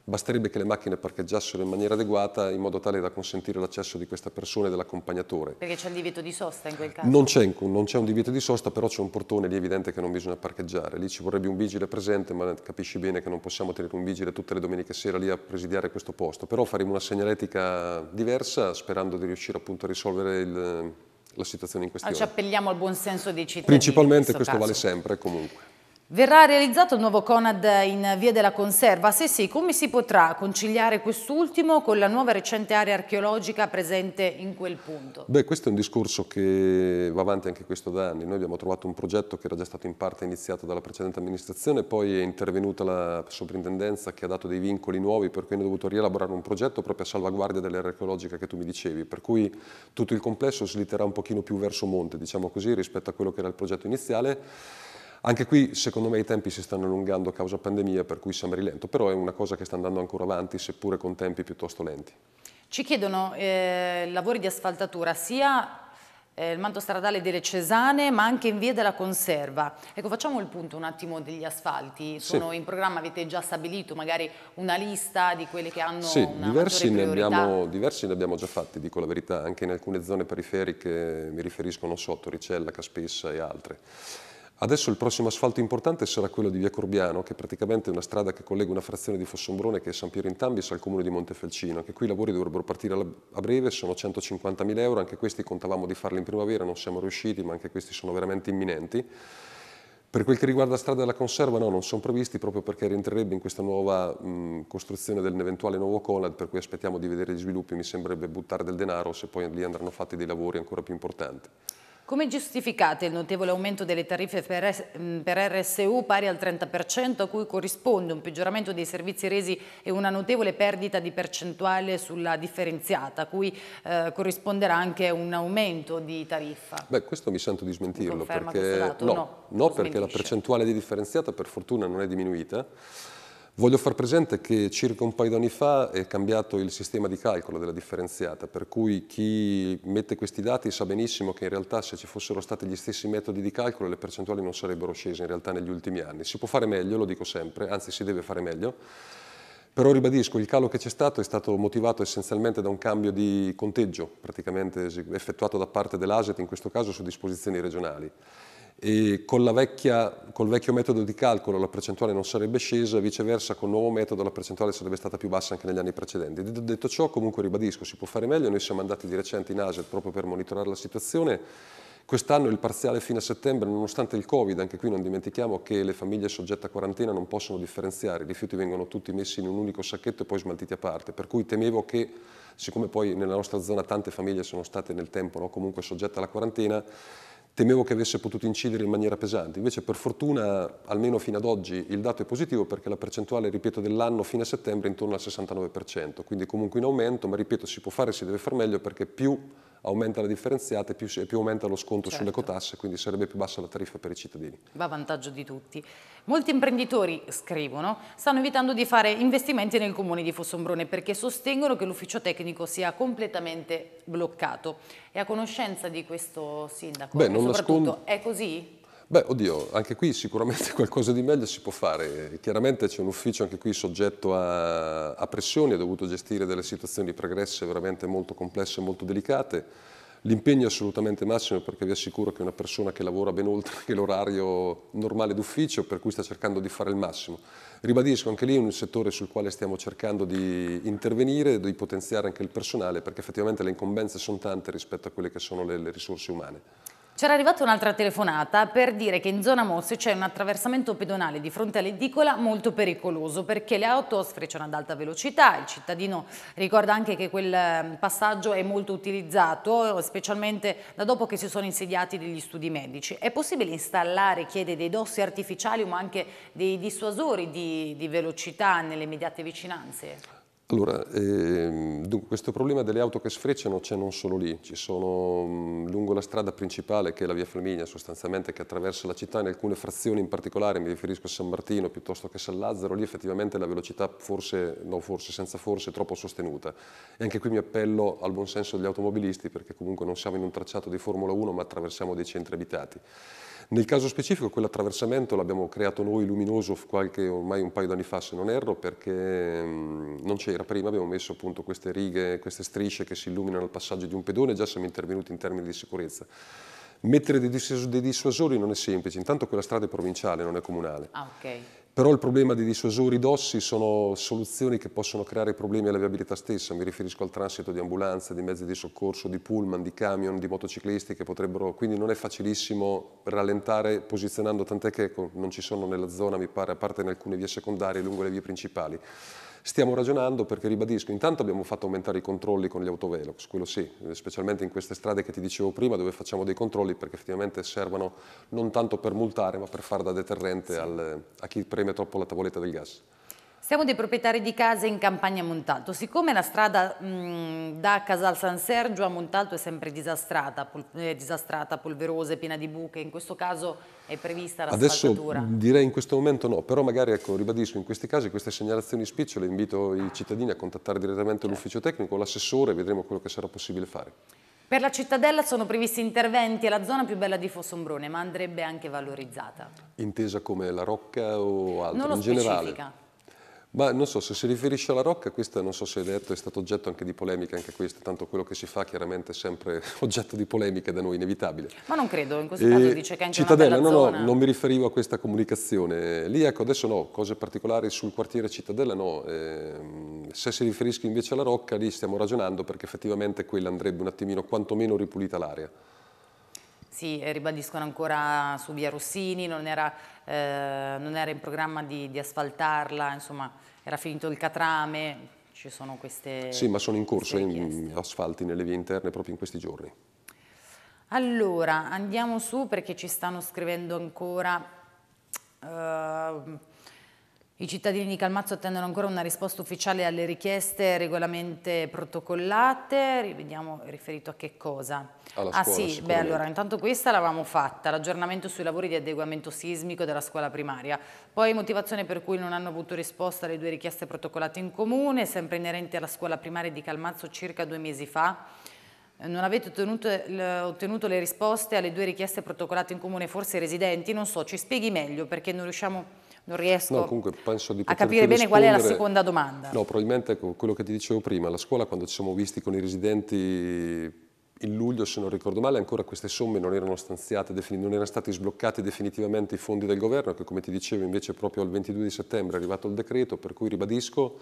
basterebbe che le macchine parcheggiassero in maniera adeguata in modo tale da consentire l'accesso di questa persona e dell'accompagnatore. Perché c'è il divieto di sosta in quel caso? Non c'è, non c'è un divieto di sosta, però c'è un portone lì evidente che non bisogna parcheggiare. Lì ci vorrebbe un vigile presente, ma capisci bene che non possiamo tenere un vigile tutte le domeniche sera lì a presidiare questo posto. Però faremo una segnaletica diversa sperando di riuscire appunto a risolvere il la situazione in questione. Ci appelliamo al buon senso dei cittadini. Principalmente questo, questo vale sempre comunque. Verrà realizzato il nuovo Conad in Via della Conserva? Se sì, come si potrà conciliare quest'ultimo con la nuova recente area archeologica presente in quel punto? Beh, questo è un discorso che va avanti anche questo da anni. Noi abbiamo trovato un progetto che era già stato in parte iniziato dalla precedente amministrazione, poi è intervenuta la soprintendenza che ha dato dei vincoli nuovi, per cui hanno dovuto rielaborare un progetto proprio a salvaguardia dell'area archeologica che tu mi dicevi, per cui tutto il complesso slitterà un pochino più verso monte, diciamo così, rispetto a quello che era il progetto iniziale anche qui secondo me i tempi si stanno allungando a causa pandemia, per cui siamo rilento, però è una cosa che sta andando ancora avanti, seppure con tempi piuttosto lenti. Ci chiedono eh, lavori di asfaltatura sia eh, il manto stradale delle Cesane, ma anche in via della Conserva. Ecco, facciamo il punto un attimo degli asfalti. Sono sì. in programma, avete già stabilito magari una lista di quelli che hanno sì, una diversi ne, abbiamo, diversi ne abbiamo già fatti, dico la verità, anche in alcune zone periferiche, mi riferisco, non so, Torricella, Caspessa e altre. Adesso il prossimo asfalto importante sarà quello di via Corbiano, che è praticamente una strada che collega una frazione di Fossombrone che è San Piero in Tambis al comune di Montefelcino. Anche qui i lavori dovrebbero partire a breve, sono 150.000 euro, anche questi contavamo di farli in primavera, non siamo riusciti, ma anche questi sono veramente imminenti. Per quel che riguarda strada della conserva, no, non sono previsti proprio perché rientrerebbe in questa nuova mh, costruzione dell'eventuale nuovo Conad, per cui aspettiamo di vedere gli sviluppi, mi sembrerebbe buttare del denaro se poi lì andranno fatti dei lavori ancora più importanti. Come giustificate il notevole aumento delle tariffe per RSU pari al 30% a cui corrisponde un peggioramento dei servizi resi e una notevole perdita di percentuale sulla differenziata a cui eh, corrisponderà anche un aumento di tariffa? Beh, questo mi sento di smentirlo perché dato, no, no, no perché la percentuale di differenziata per fortuna non è diminuita Voglio far presente che circa un paio di anni fa è cambiato il sistema di calcolo della differenziata, per cui chi mette questi dati sa benissimo che in realtà se ci fossero stati gli stessi metodi di calcolo le percentuali non sarebbero scese in realtà negli ultimi anni. Si può fare meglio, lo dico sempre, anzi si deve fare meglio, però ribadisco, il calo che c'è stato è stato motivato essenzialmente da un cambio di conteggio, praticamente effettuato da parte dell'ASET, in questo caso su disposizioni regionali e vecchia, col vecchio metodo di calcolo la percentuale non sarebbe scesa, viceversa col nuovo metodo la percentuale sarebbe stata più bassa anche negli anni precedenti. Detto ciò, comunque ribadisco, si può fare meglio, noi siamo andati di recente in ASET proprio per monitorare la situazione, quest'anno il parziale fino a settembre, nonostante il Covid, anche qui non dimentichiamo che le famiglie soggette a quarantena non possono differenziare, i rifiuti vengono tutti messi in un unico sacchetto e poi smaltiti a parte, per cui temevo che siccome poi nella nostra zona tante famiglie sono state nel tempo no, comunque soggette alla quarantena, temevo che avesse potuto incidere in maniera pesante. Invece per fortuna, almeno fino ad oggi, il dato è positivo perché la percentuale, ripeto, dell'anno fine settembre è intorno al 69%, quindi comunque in aumento, ma ripeto, si può fare e si deve fare meglio perché più aumenta la differenziata e più, più aumenta lo sconto certo. sulle cotasse, quindi sarebbe più bassa la tariffa per i cittadini. Va a vantaggio di tutti. Molti imprenditori, scrivono, stanno evitando di fare investimenti nel comune di Fossombrone perché sostengono che l'ufficio tecnico sia completamente bloccato. È a conoscenza di questo sindaco? Beh, non soprattutto nascondo... è così? Beh, oddio, anche qui sicuramente qualcosa di meglio si può fare. Chiaramente c'è un ufficio anche qui soggetto a, a pressioni, ha dovuto gestire delle situazioni pregresse veramente molto complesse e molto delicate. L'impegno è assolutamente massimo perché vi assicuro che è una persona che lavora ben oltre che l'orario normale d'ufficio, per cui sta cercando di fare il massimo. Ribadisco, anche lì è un settore sul quale stiamo cercando di intervenire, di potenziare anche il personale, perché effettivamente le incombenze sono tante rispetto a quelle che sono le, le risorse umane. C'era arrivata un'altra telefonata per dire che in zona Mosse c'è un attraversamento pedonale di fronte all'edicola molto pericoloso perché le auto sfrecciano ad alta velocità, il cittadino ricorda anche che quel ehm, passaggio è molto utilizzato specialmente da dopo che si sono insediati degli studi medici. È possibile installare, chiede, dei dossi artificiali ma anche dei dissuasori di, di velocità nelle immediate vicinanze? Allora, ehm, dunque, questo problema delle auto che sfrecciano c'è non solo lì, ci sono mh, lungo la strada principale che è la via Flaminia sostanzialmente che attraversa la città in alcune frazioni in particolare, mi riferisco a San Martino piuttosto che a San Lazzaro, lì effettivamente la velocità forse, no forse, senza forse, è troppo sostenuta e anche qui mi appello al buon senso degli automobilisti perché comunque non siamo in un tracciato di Formula 1 ma attraversiamo dei centri abitati. Nel caso specifico quell'attraversamento l'abbiamo creato noi luminoso qualche, ormai un paio d'anni fa se non erro perché mhmm, non c'era prima, abbiamo messo appunto queste righe, queste strisce che si illuminano al passaggio di un pedone, già siamo intervenuti in termini di sicurezza. Mettere dei, dissuasori non è semplice, intanto quella strada è provinciale, non è comunale. Ah, okay però il problema dei dissuasori d'ossi sono soluzioni che possono creare problemi alla viabilità stessa, mi riferisco al transito di ambulanze, di mezzi di soccorso, di pullman, di camion, di motociclisti che potrebbero, quindi non è facilissimo rallentare posizionando, tant'è che ecco, non ci sono nella zona, mi pare, a parte in alcune vie secondarie lungo le vie principali. Stiamo ragionando perché, ribadisco, intanto abbiamo fatto aumentare i controlli con gli autovelox, quello sì, specialmente in queste strade che ti dicevo prima dove facciamo dei controlli perché effettivamente servono non tanto per multare ma per far da deterrente sì. al, a chi preme troppo la tavoletta del gas. Siamo dei proprietari di case in campagna Montalto. Siccome la strada mh, da Casal San Sergio a Montalto è sempre disastrata, pol eh, disastrata, polverosa, piena di buche, in questo caso è prevista la Adesso direi in questo momento no, però magari ecco, ribadisco, in questi casi queste segnalazioni spicciole invito i cittadini a contattare direttamente certo. l'ufficio tecnico, l'assessore, e vedremo quello che sarà possibile fare. Per la cittadella sono previsti interventi e la zona più bella di Fossombrone, ma andrebbe anche valorizzata. Intesa come la Rocca o altro? Non lo in specifica. generale? Ma non so, se si riferisce alla Rocca, questa non so se hai detto, è stato oggetto anche di polemiche, anche questa, tanto quello che si fa chiaramente è sempre oggetto di polemiche da noi, inevitabile. Ma non credo, in questo e caso dice che anche Cittadella, no, zona... no, non mi riferivo a questa comunicazione. Lì, ecco, adesso no, cose particolari sul quartiere Cittadella no. Eh, se si riferisce invece alla Rocca, lì stiamo ragionando perché effettivamente quella andrebbe un attimino quantomeno ripulita l'area. Sì, ribadiscono ancora su via Rossini, non era, eh, non era in programma di, di, asfaltarla, insomma era finito il catrame, ci sono queste Sì, ma sono in corso eh, in, asfalti nelle vie interne proprio in questi giorni. Allora, andiamo su perché ci stanno scrivendo ancora... Eh, i cittadini di Calmazzo attendono ancora una risposta ufficiale alle richieste regolamente protocollate, Rivediamo riferito a che cosa. Alla ah scuola, sì, beh allora intanto questa l'avevamo fatta, l'aggiornamento sui lavori di adeguamento sismico della scuola primaria, poi motivazione per cui non hanno avuto risposta alle due richieste protocollate in comune, sempre inerenti alla scuola primaria di Calmazzo circa due mesi fa. Non avete ottenuto, ottenuto le risposte alle due richieste protocollate in comune, forse i residenti, non so, ci spieghi meglio perché non riusciamo non riesco no, comunque penso di a capire bene qual è la seconda domanda. No, probabilmente quello che ti dicevo prima, alla scuola quando ci siamo visti con i residenti in luglio, se non ricordo male, ancora queste somme non erano stanziate, non erano stati sbloccati definitivamente i fondi del governo, che come ti dicevo invece proprio il 22 di settembre è arrivato il decreto, per cui ribadisco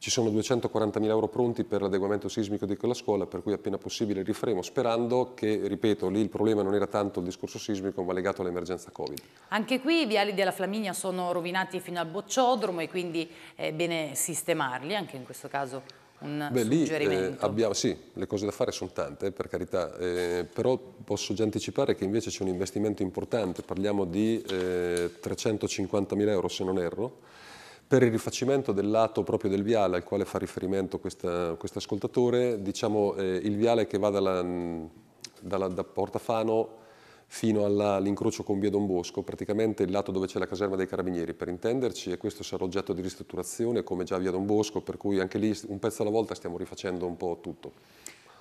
ci sono 240.000 euro pronti per l'adeguamento sismico di quella scuola, per cui appena possibile rifremo, sperando che, ripeto, lì il problema non era tanto il discorso sismico, ma legato all'emergenza Covid. Anche qui i viali della Flaminia sono rovinati fino al bocciodromo e quindi è bene sistemarli, anche in questo caso un Beh, lì, eh, abbiamo, sì, le cose da fare sono tante, eh, per carità, eh, però posso già anticipare che invece c'è un investimento importante, parliamo di eh, 350.000 euro se non erro, per il rifacimento del lato proprio del viale al quale fa riferimento questo ascoltatore, diciamo eh, il viale che va dalla, mm, dalla, da Portafano fino all'incrocio con Via Don Bosco, praticamente il lato dove c'è la caserma dei carabinieri per intenderci e questo sarà oggetto di ristrutturazione come già Via Don Bosco, per cui anche lì un pezzo alla volta stiamo rifacendo un po' tutto.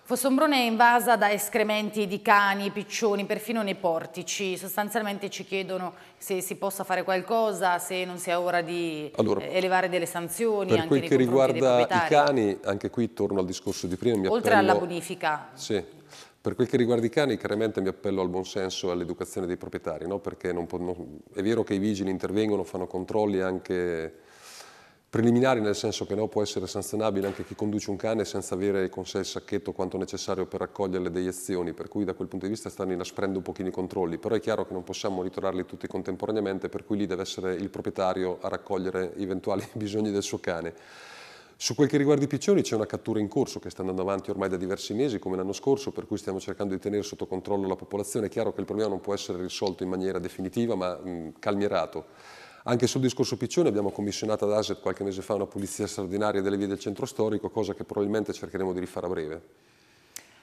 Fossombrone è invasa da escrementi di cani, piccioni, perfino nei portici. Sostanzialmente ci chiedono se si possa fare qualcosa, se non sia ora di allora, eh, elevare delle sanzioni. Per quel che riguarda i cani, anche qui torno al discorso di prima. Mi Oltre appello... alla bonifica. Sì. Per quel che riguarda i cani, chiaramente mi appello al buonsenso e all'educazione dei proprietari, no? perché non può, non... è vero che i vigili intervengono, fanno controlli anche preliminari nel senso che no, può essere sanzionabile anche chi conduce un cane senza avere con sé il sacchetto quanto necessario per raccogliere le deiezioni, per cui da quel punto di vista stanno inasprendo un pochino i controlli, però è chiaro che non possiamo monitorarli tutti contemporaneamente, per cui lì deve essere il proprietario a raccogliere eventuali bisogni del suo cane. Su quel che riguarda i piccioni c'è una cattura in corso che sta andando avanti ormai da diversi mesi, come l'anno scorso, per cui stiamo cercando di tenere sotto controllo la popolazione. È chiaro che il problema non può essere risolto in maniera definitiva, ma mh, calmierato. Anche sul discorso piccioni abbiamo commissionato ad ASET qualche mese fa una pulizia straordinaria delle vie del centro storico, cosa che probabilmente cercheremo di rifare a breve.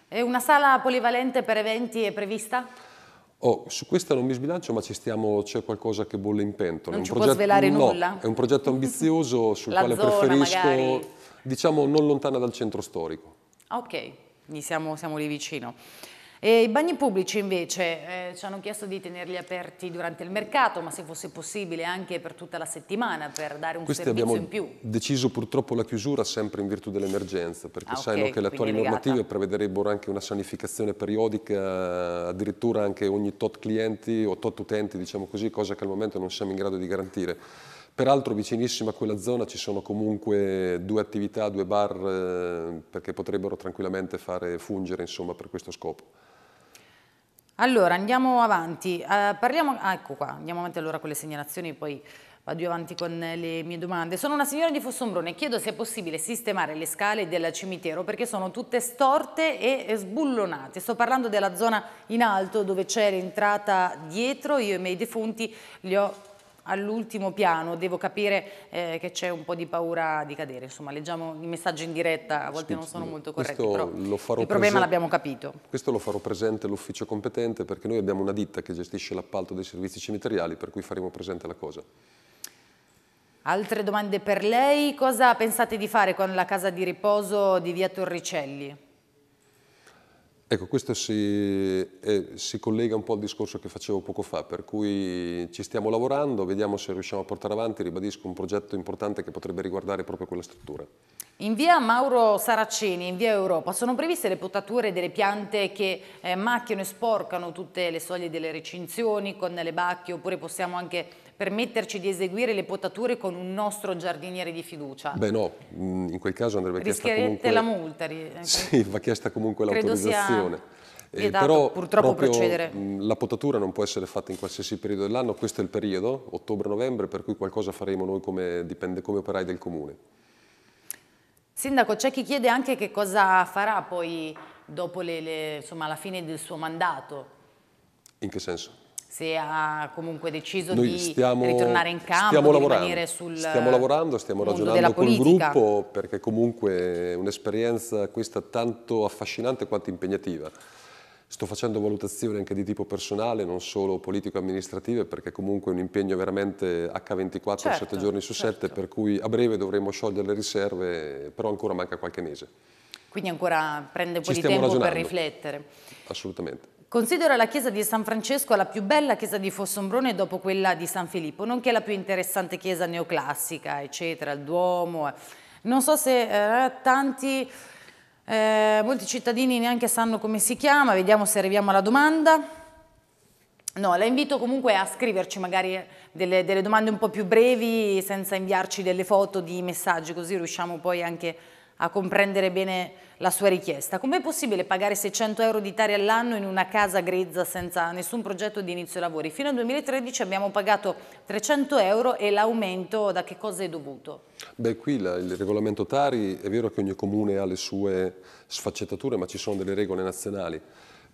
E una sala polivalente per eventi è prevista? Oh, su questa non mi sbilancio, ma c'è qualcosa che bolle in pentola. Non ci progetto, può svelare no, nulla? è un progetto ambizioso sul quale zona, preferisco, magari. diciamo, non lontana dal centro storico. Ok, siamo, siamo lì vicino. E I bagni pubblici invece eh, ci hanno chiesto di tenerli aperti durante il mercato, ma se fosse possibile anche per tutta la settimana per dare un Questi servizio in più. Questi abbiamo deciso purtroppo la chiusura sempre in virtù dell'emergenza, perché ah, sanno okay, che le attuali normative prevederebbero anche una sanificazione periodica, addirittura anche ogni tot clienti o tot utenti, diciamo così, cosa che al momento non siamo in grado di garantire. Peraltro vicinissima a quella zona ci sono comunque due attività, due bar, eh, perché potrebbero tranquillamente fare fungere insomma, per questo scopo. Allora, andiamo avanti. Uh, parliamo, ah, ecco qua, andiamo avanti allora con le segnalazioni e poi vado io avanti con le mie domande. Sono una signora di Fossombrone e chiedo se è possibile sistemare le scale del cimitero perché sono tutte storte e sbullonate. Sto parlando della zona in alto dove c'è l'entrata dietro, io e i miei defunti li ho all'ultimo piano, devo capire eh, che c'è un po' di paura di cadere, insomma leggiamo i messaggi in diretta, a volte sì, non sono molto corretti, però il problema l'abbiamo capito. Questo lo farò presente all'ufficio competente perché noi abbiamo una ditta che gestisce l'appalto dei servizi cimiteriali per cui faremo presente la cosa. Altre domande per lei? Cosa pensate di fare con la casa di riposo di via Torricelli? Ecco, questo si, eh, si, collega un po' al discorso che facevo poco fa, per cui ci stiamo lavorando, vediamo se riusciamo a portare avanti, ribadisco, un progetto importante che potrebbe riguardare proprio quella struttura. In via Mauro Saraceni, in via Europa, sono previste le potature delle piante che eh, macchiano e sporcano tutte le soglie delle recinzioni con le bacche, oppure possiamo anche permetterci di eseguire le potature con un nostro giardiniere di fiducia? Beh no, mm, in quel caso andrebbe chiesta comunque... la multa? Eh, sì, va chiesta comunque l'autorizzazione. Eh, però purtroppo procedere. Mm, la potatura non può essere fatta in qualsiasi periodo dell'anno, questo è il periodo, ottobre-novembre, per cui qualcosa faremo noi come, dipende, come operai del comune. Sindaco, c'è chi chiede anche che cosa farà poi dopo le, le, insomma, la fine del suo mandato. In che senso? se ha comunque deciso Noi di stiamo, ritornare in campo, stiamo lavorando, sul Stiamo lavorando, stiamo ragionando col gruppo perché comunque è un'esperienza questa tanto affascinante quanto impegnativa. Sto facendo valutazioni anche di tipo personale, non solo politico-amministrative, perché comunque è un impegno veramente H24, certo, 7 giorni su certo. per cui a breve dovremo sciogliere le riserve, però ancora manca qualche mese. Quindi ancora prende un po' Ci di tempo ragionando. per riflettere. Assolutamente. Considera la chiesa di San Francesco la più bella chiesa di Fossombrone dopo quella di San Filippo, nonché la più interessante chiesa neoclassica, eccetera, il Duomo. Non so se eh, tanti, eh, molti cittadini neanche sanno come si chiama, vediamo se arriviamo alla domanda. No, la invito comunque a scriverci magari delle, delle domande un po' più brevi, senza inviarci delle foto di messaggi, così riusciamo poi anche a a comprendere bene la sua richiesta. Com'è possibile pagare 600 euro di tari all'anno in una casa grezza senza nessun progetto di inizio lavori? Fino al 2013 abbiamo pagato 300 euro e l'aumento da che cosa è dovuto? Beh, qui la, il regolamento Tari è vero che ogni comune ha le sue sfaccettature, ma ci sono delle regole nazionali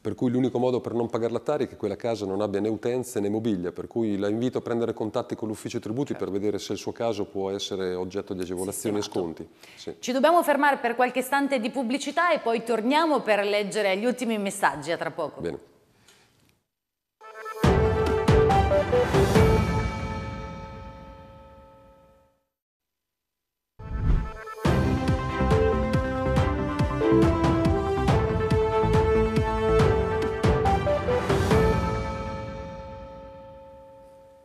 per cui l'unico modo per non pagare la Tari è che quella casa non abbia né utenze né mobilia, per cui la invito a prendere contatti con l'ufficio tributi certo. per vedere se il suo caso può essere oggetto di agevolazioni e sconti. Sì. Ci dobbiamo fermare per qualche istante di pubblicità e poi torniamo per leggere gli ultimi messaggi a tra poco. Bene.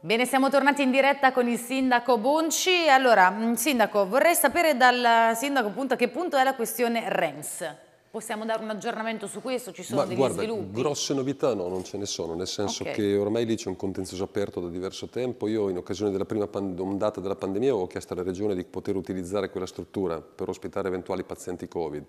Bene, siamo tornati in diretta con il sindaco Bonci. Allora, mm, sindaco, vorrei sapere dal sindaco appunto a che punto è la questione REMS. Possiamo dare un aggiornamento su questo? Ci sono Ma, degli guarda, sviluppi? Grosse novità no, non ce ne sono, nel senso okay. che ormai lì c'è un contenzioso aperto da diverso tempo. Io in occasione della prima ondata della pandemia ho chiesto alla Regione di poter utilizzare quella struttura per ospitare eventuali pazienti Covid.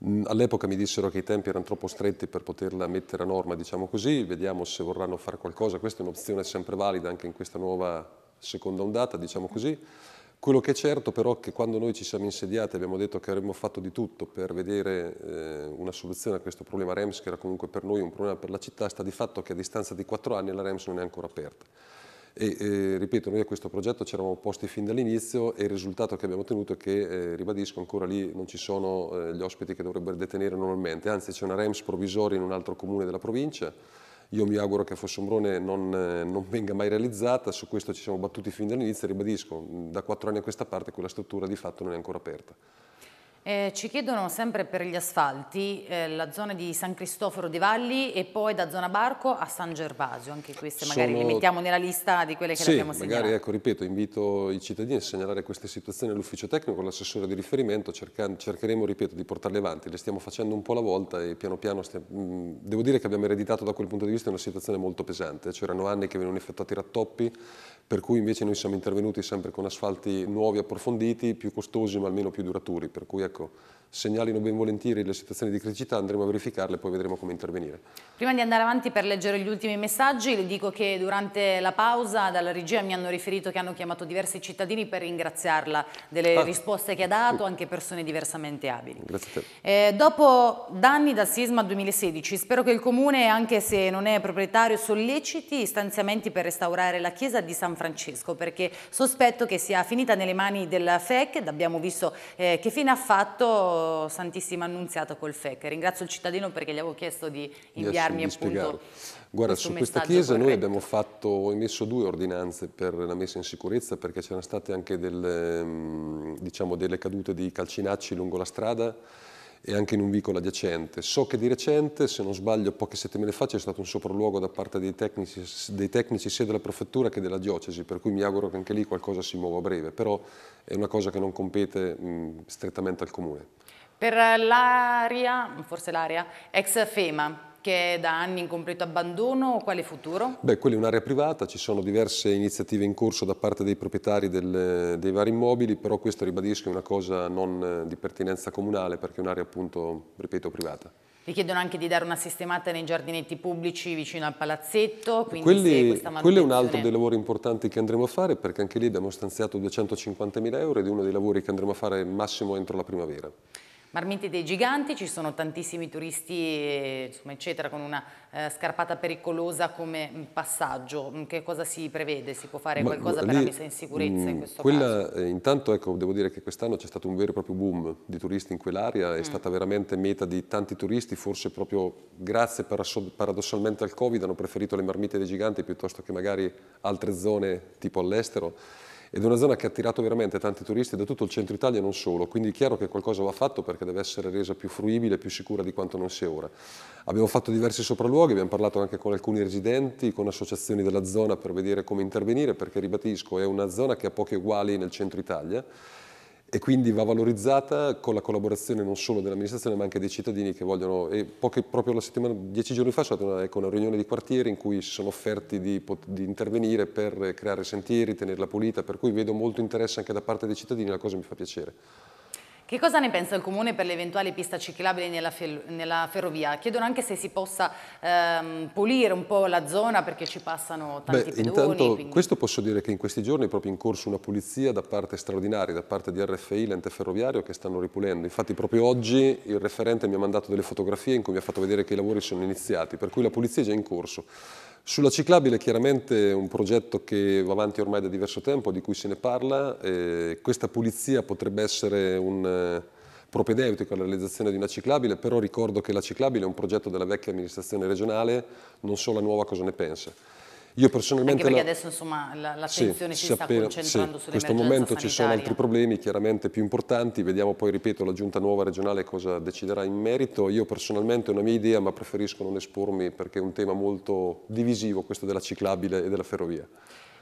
All'epoca mi dissero che i tempi erano troppo stretti per poterla mettere a norma, diciamo così, vediamo se vorranno fare qualcosa, questa è un'opzione sempre valida anche in questa nuova seconda ondata, diciamo così. Quello che è certo però è che quando noi ci siamo insediati abbiamo detto che avremmo fatto di tutto per vedere eh, una soluzione a questo problema REMS, che era comunque per noi un problema per la città, sta di fatto che a distanza di quattro anni la REMS non è ancora aperta. E, eh, ripeto, noi a questo progetto ci eravamo posti fin dall'inizio e il risultato che abbiamo ottenuto è che, eh, ribadisco, ancora lì non ci sono eh, gli ospiti che dovrebbero detenere normalmente, anzi c'è una REMS provvisoria in un altro comune della provincia, io mi auguro che a Fossombrone non, eh, non, venga mai realizzata, su questo ci siamo battuti fin dall'inizio e ribadisco, da quattro anni a questa parte quella struttura di fatto non è ancora aperta. Eh, ci chiedono sempre per gli asfalti eh, la zona di San Cristoforo di Valli e poi da zona Barco a San Gervasio, anche queste magari Sono... le mettiamo nella lista di quelle che sì, abbiamo segnalato. magari ecco, ripeto, invito i cittadini a segnalare queste situazioni all'ufficio tecnico, all'assessore di riferimento, cercheremo, ripeto, di portarle avanti, le stiamo facendo un po' alla volta e piano piano, stiamo... Mm, devo dire che abbiamo ereditato da quel punto di vista una situazione molto pesante, c'erano anni che venivano effettuati rattoppi, per cui invece noi siamo intervenuti sempre con asfalti nuovi, approfonditi, più costosi ma almeno più duraturi, per cui ecco, Greco segnalino ben volentieri le situazioni di criticità, andremo a verificarle e poi vedremo come intervenire. Prima di andare avanti per leggere gli ultimi messaggi, le dico che durante la pausa dalla regia mi hanno riferito che hanno chiamato diversi cittadini per ringraziarla delle ah. risposte che ha dato, anche persone diversamente abili. Grazie a te. Eh, dopo danni dal sisma 2016, spero che il Comune, anche se non è proprietario, solleciti stanziamenti per restaurare la chiesa di San Francesco, perché sospetto che sia finita nelle mani del FEC, abbiamo visto eh, che fine ha fatto questo Santissimo Annunziato col FEC. Ringrazio il cittadino perché gli avevo chiesto di inviarmi di appunto Guarda, su questa chiesa corretto. noi abbiamo fatto, emesso due ordinanze per la messa in sicurezza perché c'erano state anche delle, mm, diciamo, delle cadute di calcinacci lungo la strada e anche in un vicolo adiacente. So che di recente, se non sbaglio, poche settimane fa c'è stato un sopralluogo da parte dei tecnici, dei tecnici, sia della prefettura che della diocesi, per cui mi auguro che anche lì qualcosa si muova a breve, però è una cosa che non compete mh, strettamente al comune. Per l'area, forse l'area, ex FEMA, che è da anni in completo abbandono quale futuro? Beh, quella è un'area privata, ci sono diverse iniziative in corso da parte dei proprietari del, dei vari immobili, però questo ribadisco è una cosa non eh, di pertinenza comunale perché è un'area appunto, ripeto, privata. Vi chiedono anche di dare una sistemata nei giardinetti pubblici vicino al palazzetto. Quelli, manutenzione... Quello è un altro dei lavori importanti che andremo a fare perché anche lì abbiamo stanziato 250 mila euro ed è uno dei lavori che andremo a fare massimo entro la primavera. Marmiti dei giganti, ci sono tantissimi turisti insomma, eccetera, con una eh, scarpata pericolosa come mm, passaggio. Mm, che cosa si prevede? Si può fare Ma, qualcosa lì, per la messa in sicurezza mh, in mm, questo quella, caso? Eh, intanto ecco, devo dire che quest'anno c'è stato un vero e proprio boom di turisti in quell'area, è mm. stata veramente meta di tanti turisti, forse proprio grazie paradossalmente al Covid hanno preferito le marmite dei giganti piuttosto che magari altre zone tipo all'estero ed è una zona che ha attirato veramente tanti turisti da tutto il centro Italia e non solo, quindi è chiaro che qualcosa va fatto perché deve essere resa più fruibile, e più sicura di quanto non sia ora. Abbiamo fatto diversi sopralluoghi, abbiamo parlato anche con alcuni residenti, con associazioni della zona per vedere come intervenire perché, ribadisco, è una zona che ha poche uguali nel centro Italia e quindi va valorizzata con la collaborazione non solo dell'amministrazione ma anche dei cittadini che vogliono, e poche, proprio la settimana, dieci giorni fa c'è stata una, ecco, una riunione di quartiere in cui si sono offerti di, di, intervenire per creare sentieri, tenerla pulita, per cui vedo molto interesse anche da parte dei cittadini, la cosa mi fa piacere. Che cosa ne pensa il Comune per l'eventuale pista ciclabile nella, fer nella, ferrovia? Chiedono anche se si possa ehm, pulire un po' la zona perché ci passano tanti Beh, pedoni. Intanto, quindi... Questo posso dire che in questi giorni è proprio in corso una pulizia da parte straordinaria, da parte di RFI, l'ente ferroviario, che stanno ripulendo. Infatti proprio oggi il referente mi ha mandato delle fotografie in cui mi ha fatto vedere che i lavori sono iniziati, per cui la pulizia è già in corso. Sulla ciclabile chiaramente è un progetto che va avanti ormai da diverso tempo, di cui se ne parla, eh, questa pulizia potrebbe essere un eh, propedeutico alla realizzazione di una ciclabile, però ricordo che la ciclabile è un progetto della vecchia amministrazione regionale, non so la nuova cosa ne pensa. Io personalmente... Anche perché adesso insomma l'attenzione la, sì, si, si sta appena, concentrando sì, sull'emergenza In questo momento sanitaria. ci sono altri problemi chiaramente più importanti, vediamo poi, ripeto, la giunta nuova regionale cosa deciderà in merito. Io personalmente ho una mia idea, ma preferisco non espormi perché è un tema molto divisivo questo della ciclabile e della ferrovia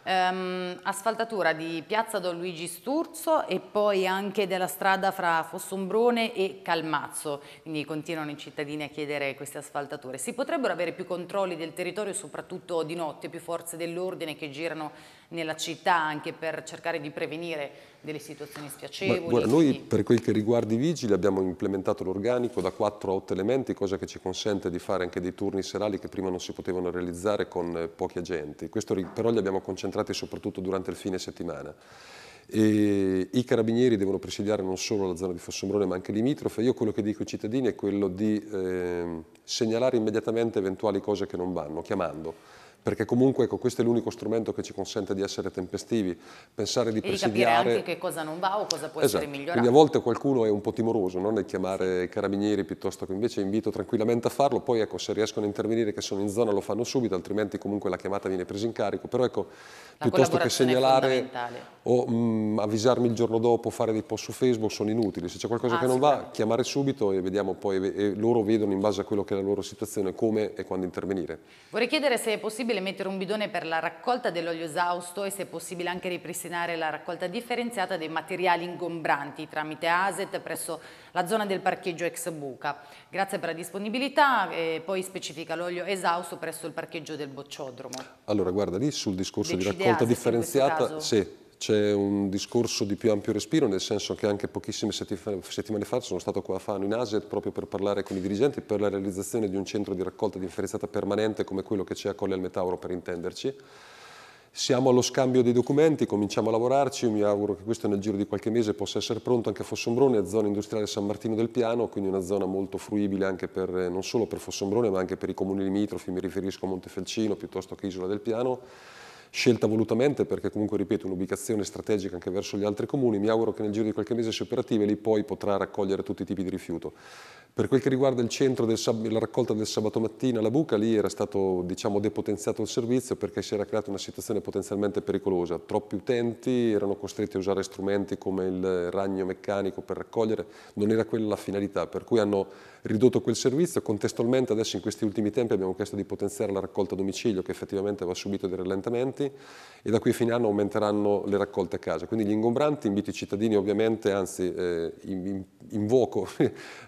ehm, asfaltatura di piazza Don Luigi Sturzo e poi anche della strada fra Fossombrone e Calmazzo, quindi continuano i cittadini a chiedere queste asfaltature. Si potrebbero avere più controlli del territorio soprattutto di notte, più forze dell'ordine che girano nella città anche per cercare di prevenire delle situazioni spiacevoli? Ma, guarda, noi per quel che riguarda i vigili abbiamo implementato l'organico da 4 a 8 elementi, cosa che ci consente di fare anche dei turni serali che prima non si potevano realizzare con eh, pochi agenti. Questo però li abbiamo concentrati soprattutto durante il fine settimana. E I carabinieri devono presidiare non solo la zona di Fossombrone ma anche limitrofe. Io quello che dico ai cittadini è quello di eh, segnalare immediatamente eventuali cose che non vanno, chiamando perché comunque ecco, questo è l'unico strumento che ci consente di essere tempestivi, pensare di e presidiare... E capire anche che cosa non va o cosa può esatto. essere migliorato. Quindi a volte qualcuno è un po' timoroso no? nel chiamare i carabinieri piuttosto che invece invito tranquillamente a farlo, poi ecco, se riescono a intervenire che sono in zona lo fanno subito, altrimenti comunque la chiamata viene presa in carico, però ecco, la piuttosto che segnalare o mh, mm, avvisarmi il giorno dopo, fare dei post su Facebook sono inutili, se c'è qualcosa ah, che non va certo. chiamare subito e vediamo poi, e loro vedono in base a quello che è la loro situazione come e quando intervenire. Vorrei chiedere se è possibile possibile mettere un bidone per la raccolta dell'olio esausto e se è possibile anche ripristinare la raccolta differenziata dei materiali ingombranti tramite ASET presso la zona del parcheggio ex Buca. Grazie per la disponibilità e poi specifica l'olio esausto presso il parcheggio del Bocciodromo. Allora guarda lì sul discorso Decide di raccolta ASET differenziata, sì, c'è un discorso di più ampio respiro, nel senso che anche pochissime settimane fa sono stato qua a Fano in ASET proprio per parlare con i dirigenti per la realizzazione di un centro di raccolta differenziata permanente come quello che c'è a Colle al Metauro per intenderci. Siamo allo scambio dei documenti, cominciamo a lavorarci, mi auguro che questo nel giro di qualche mese possa essere pronto anche a Fossombrone, zona industriale San Martino del Piano, quindi una zona molto fruibile anche per, non solo per Fossombrone ma anche per i comuni limitrofi, mi riferisco a Montefelcino piuttosto che Isola del Piano scelta volutamente perché comunque, ripeto, un'ubicazione strategica anche verso gli altri comuni, mi auguro che nel giro di qualche mese sia operativa e lì poi potrà raccogliere tutti i tipi di rifiuto. Per quel che riguarda il centro la raccolta del sabato mattina alla Buca, lì era stato diciamo, depotenziato il servizio perché si era creata una situazione potenzialmente pericolosa, troppi utenti erano costretti a usare strumenti come il ragno meccanico per raccogliere, non era quella la finalità, per cui hanno ridotto quel servizio, contestualmente adesso in questi ultimi tempi abbiamo chiesto di potenziare la raccolta a domicilio che effettivamente aveva subito dei rallentamenti e da qui a fine anno aumenteranno le raccolte a casa. Quindi gli ingombranti, invito i cittadini ovviamente, anzi eh, invoco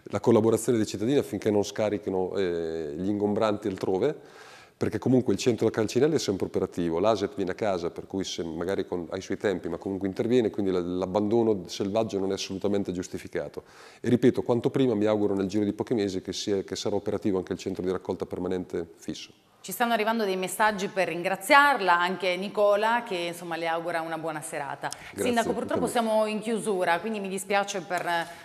la collaborazione dei cittadini affinché non scarichino eh, gli ingombranti altrove perché comunque il centro da Cancinelli è sempre operativo, l'asset viene a casa, per cui magari con, ai suoi tempi, ma comunque interviene, quindi l'abbandono selvaggio non è assolutamente giustificato. E ripeto, quanto prima mi auguro nel giro di pochi mesi che, sia, che sarà operativo anche il centro di raccolta permanente fisso. Ci stanno arrivando dei messaggi per ringraziarla, anche Nicola che insomma le augura una buona serata. Grazie, Sindaco purtroppo siamo in chiusura, quindi mi dispiace per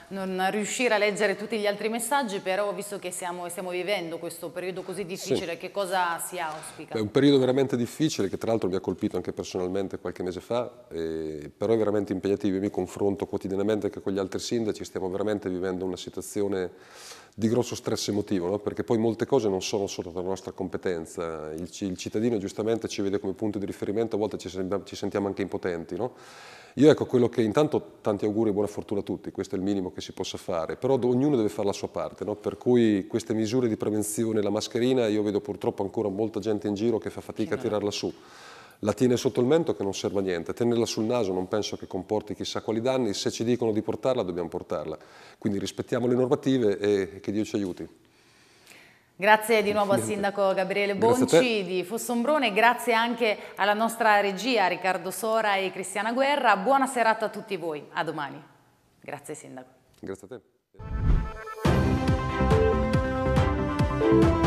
non riuscire a leggere tutti gli altri messaggi, però visto che siamo, stiamo vivendo questo periodo così difficile, sì. che cosa si auspica? È un periodo veramente difficile che tra l'altro mi ha colpito anche personalmente qualche mese fa, eh, però è veramente impegnativo, io mi confronto quotidianamente anche con gli altri sindaci, stiamo veramente vivendo una situazione di grosso stress emotivo, no? perché poi molte cose non sono solo della nostra competenza, il, il, cittadino giustamente ci vede come punto di riferimento, a volte ci, sembra, ci sentiamo anche impotenti. No? Io ecco quello che intanto tanti auguri e buona fortuna a tutti, questo è il minimo che si possa fare, però ognuno deve fare la sua parte, no? per cui queste misure di prevenzione, la mascherina, io vedo purtroppo ancora molta gente in giro che fa fatica a tirarla su la tiene sotto il mento che non serve a niente, tenerla sul naso non penso che comporti chissà quali danni, se ci dicono di portarla dobbiamo portarla, quindi rispettiamo le normative e che Dio ci aiuti. Grazie di nuovo al sindaco Gabriele Bonci di Fossombrone, grazie anche alla nostra regia Riccardo Sora e Cristiana Guerra, buona serata a tutti voi, a domani. Grazie sindaco. Grazie a te.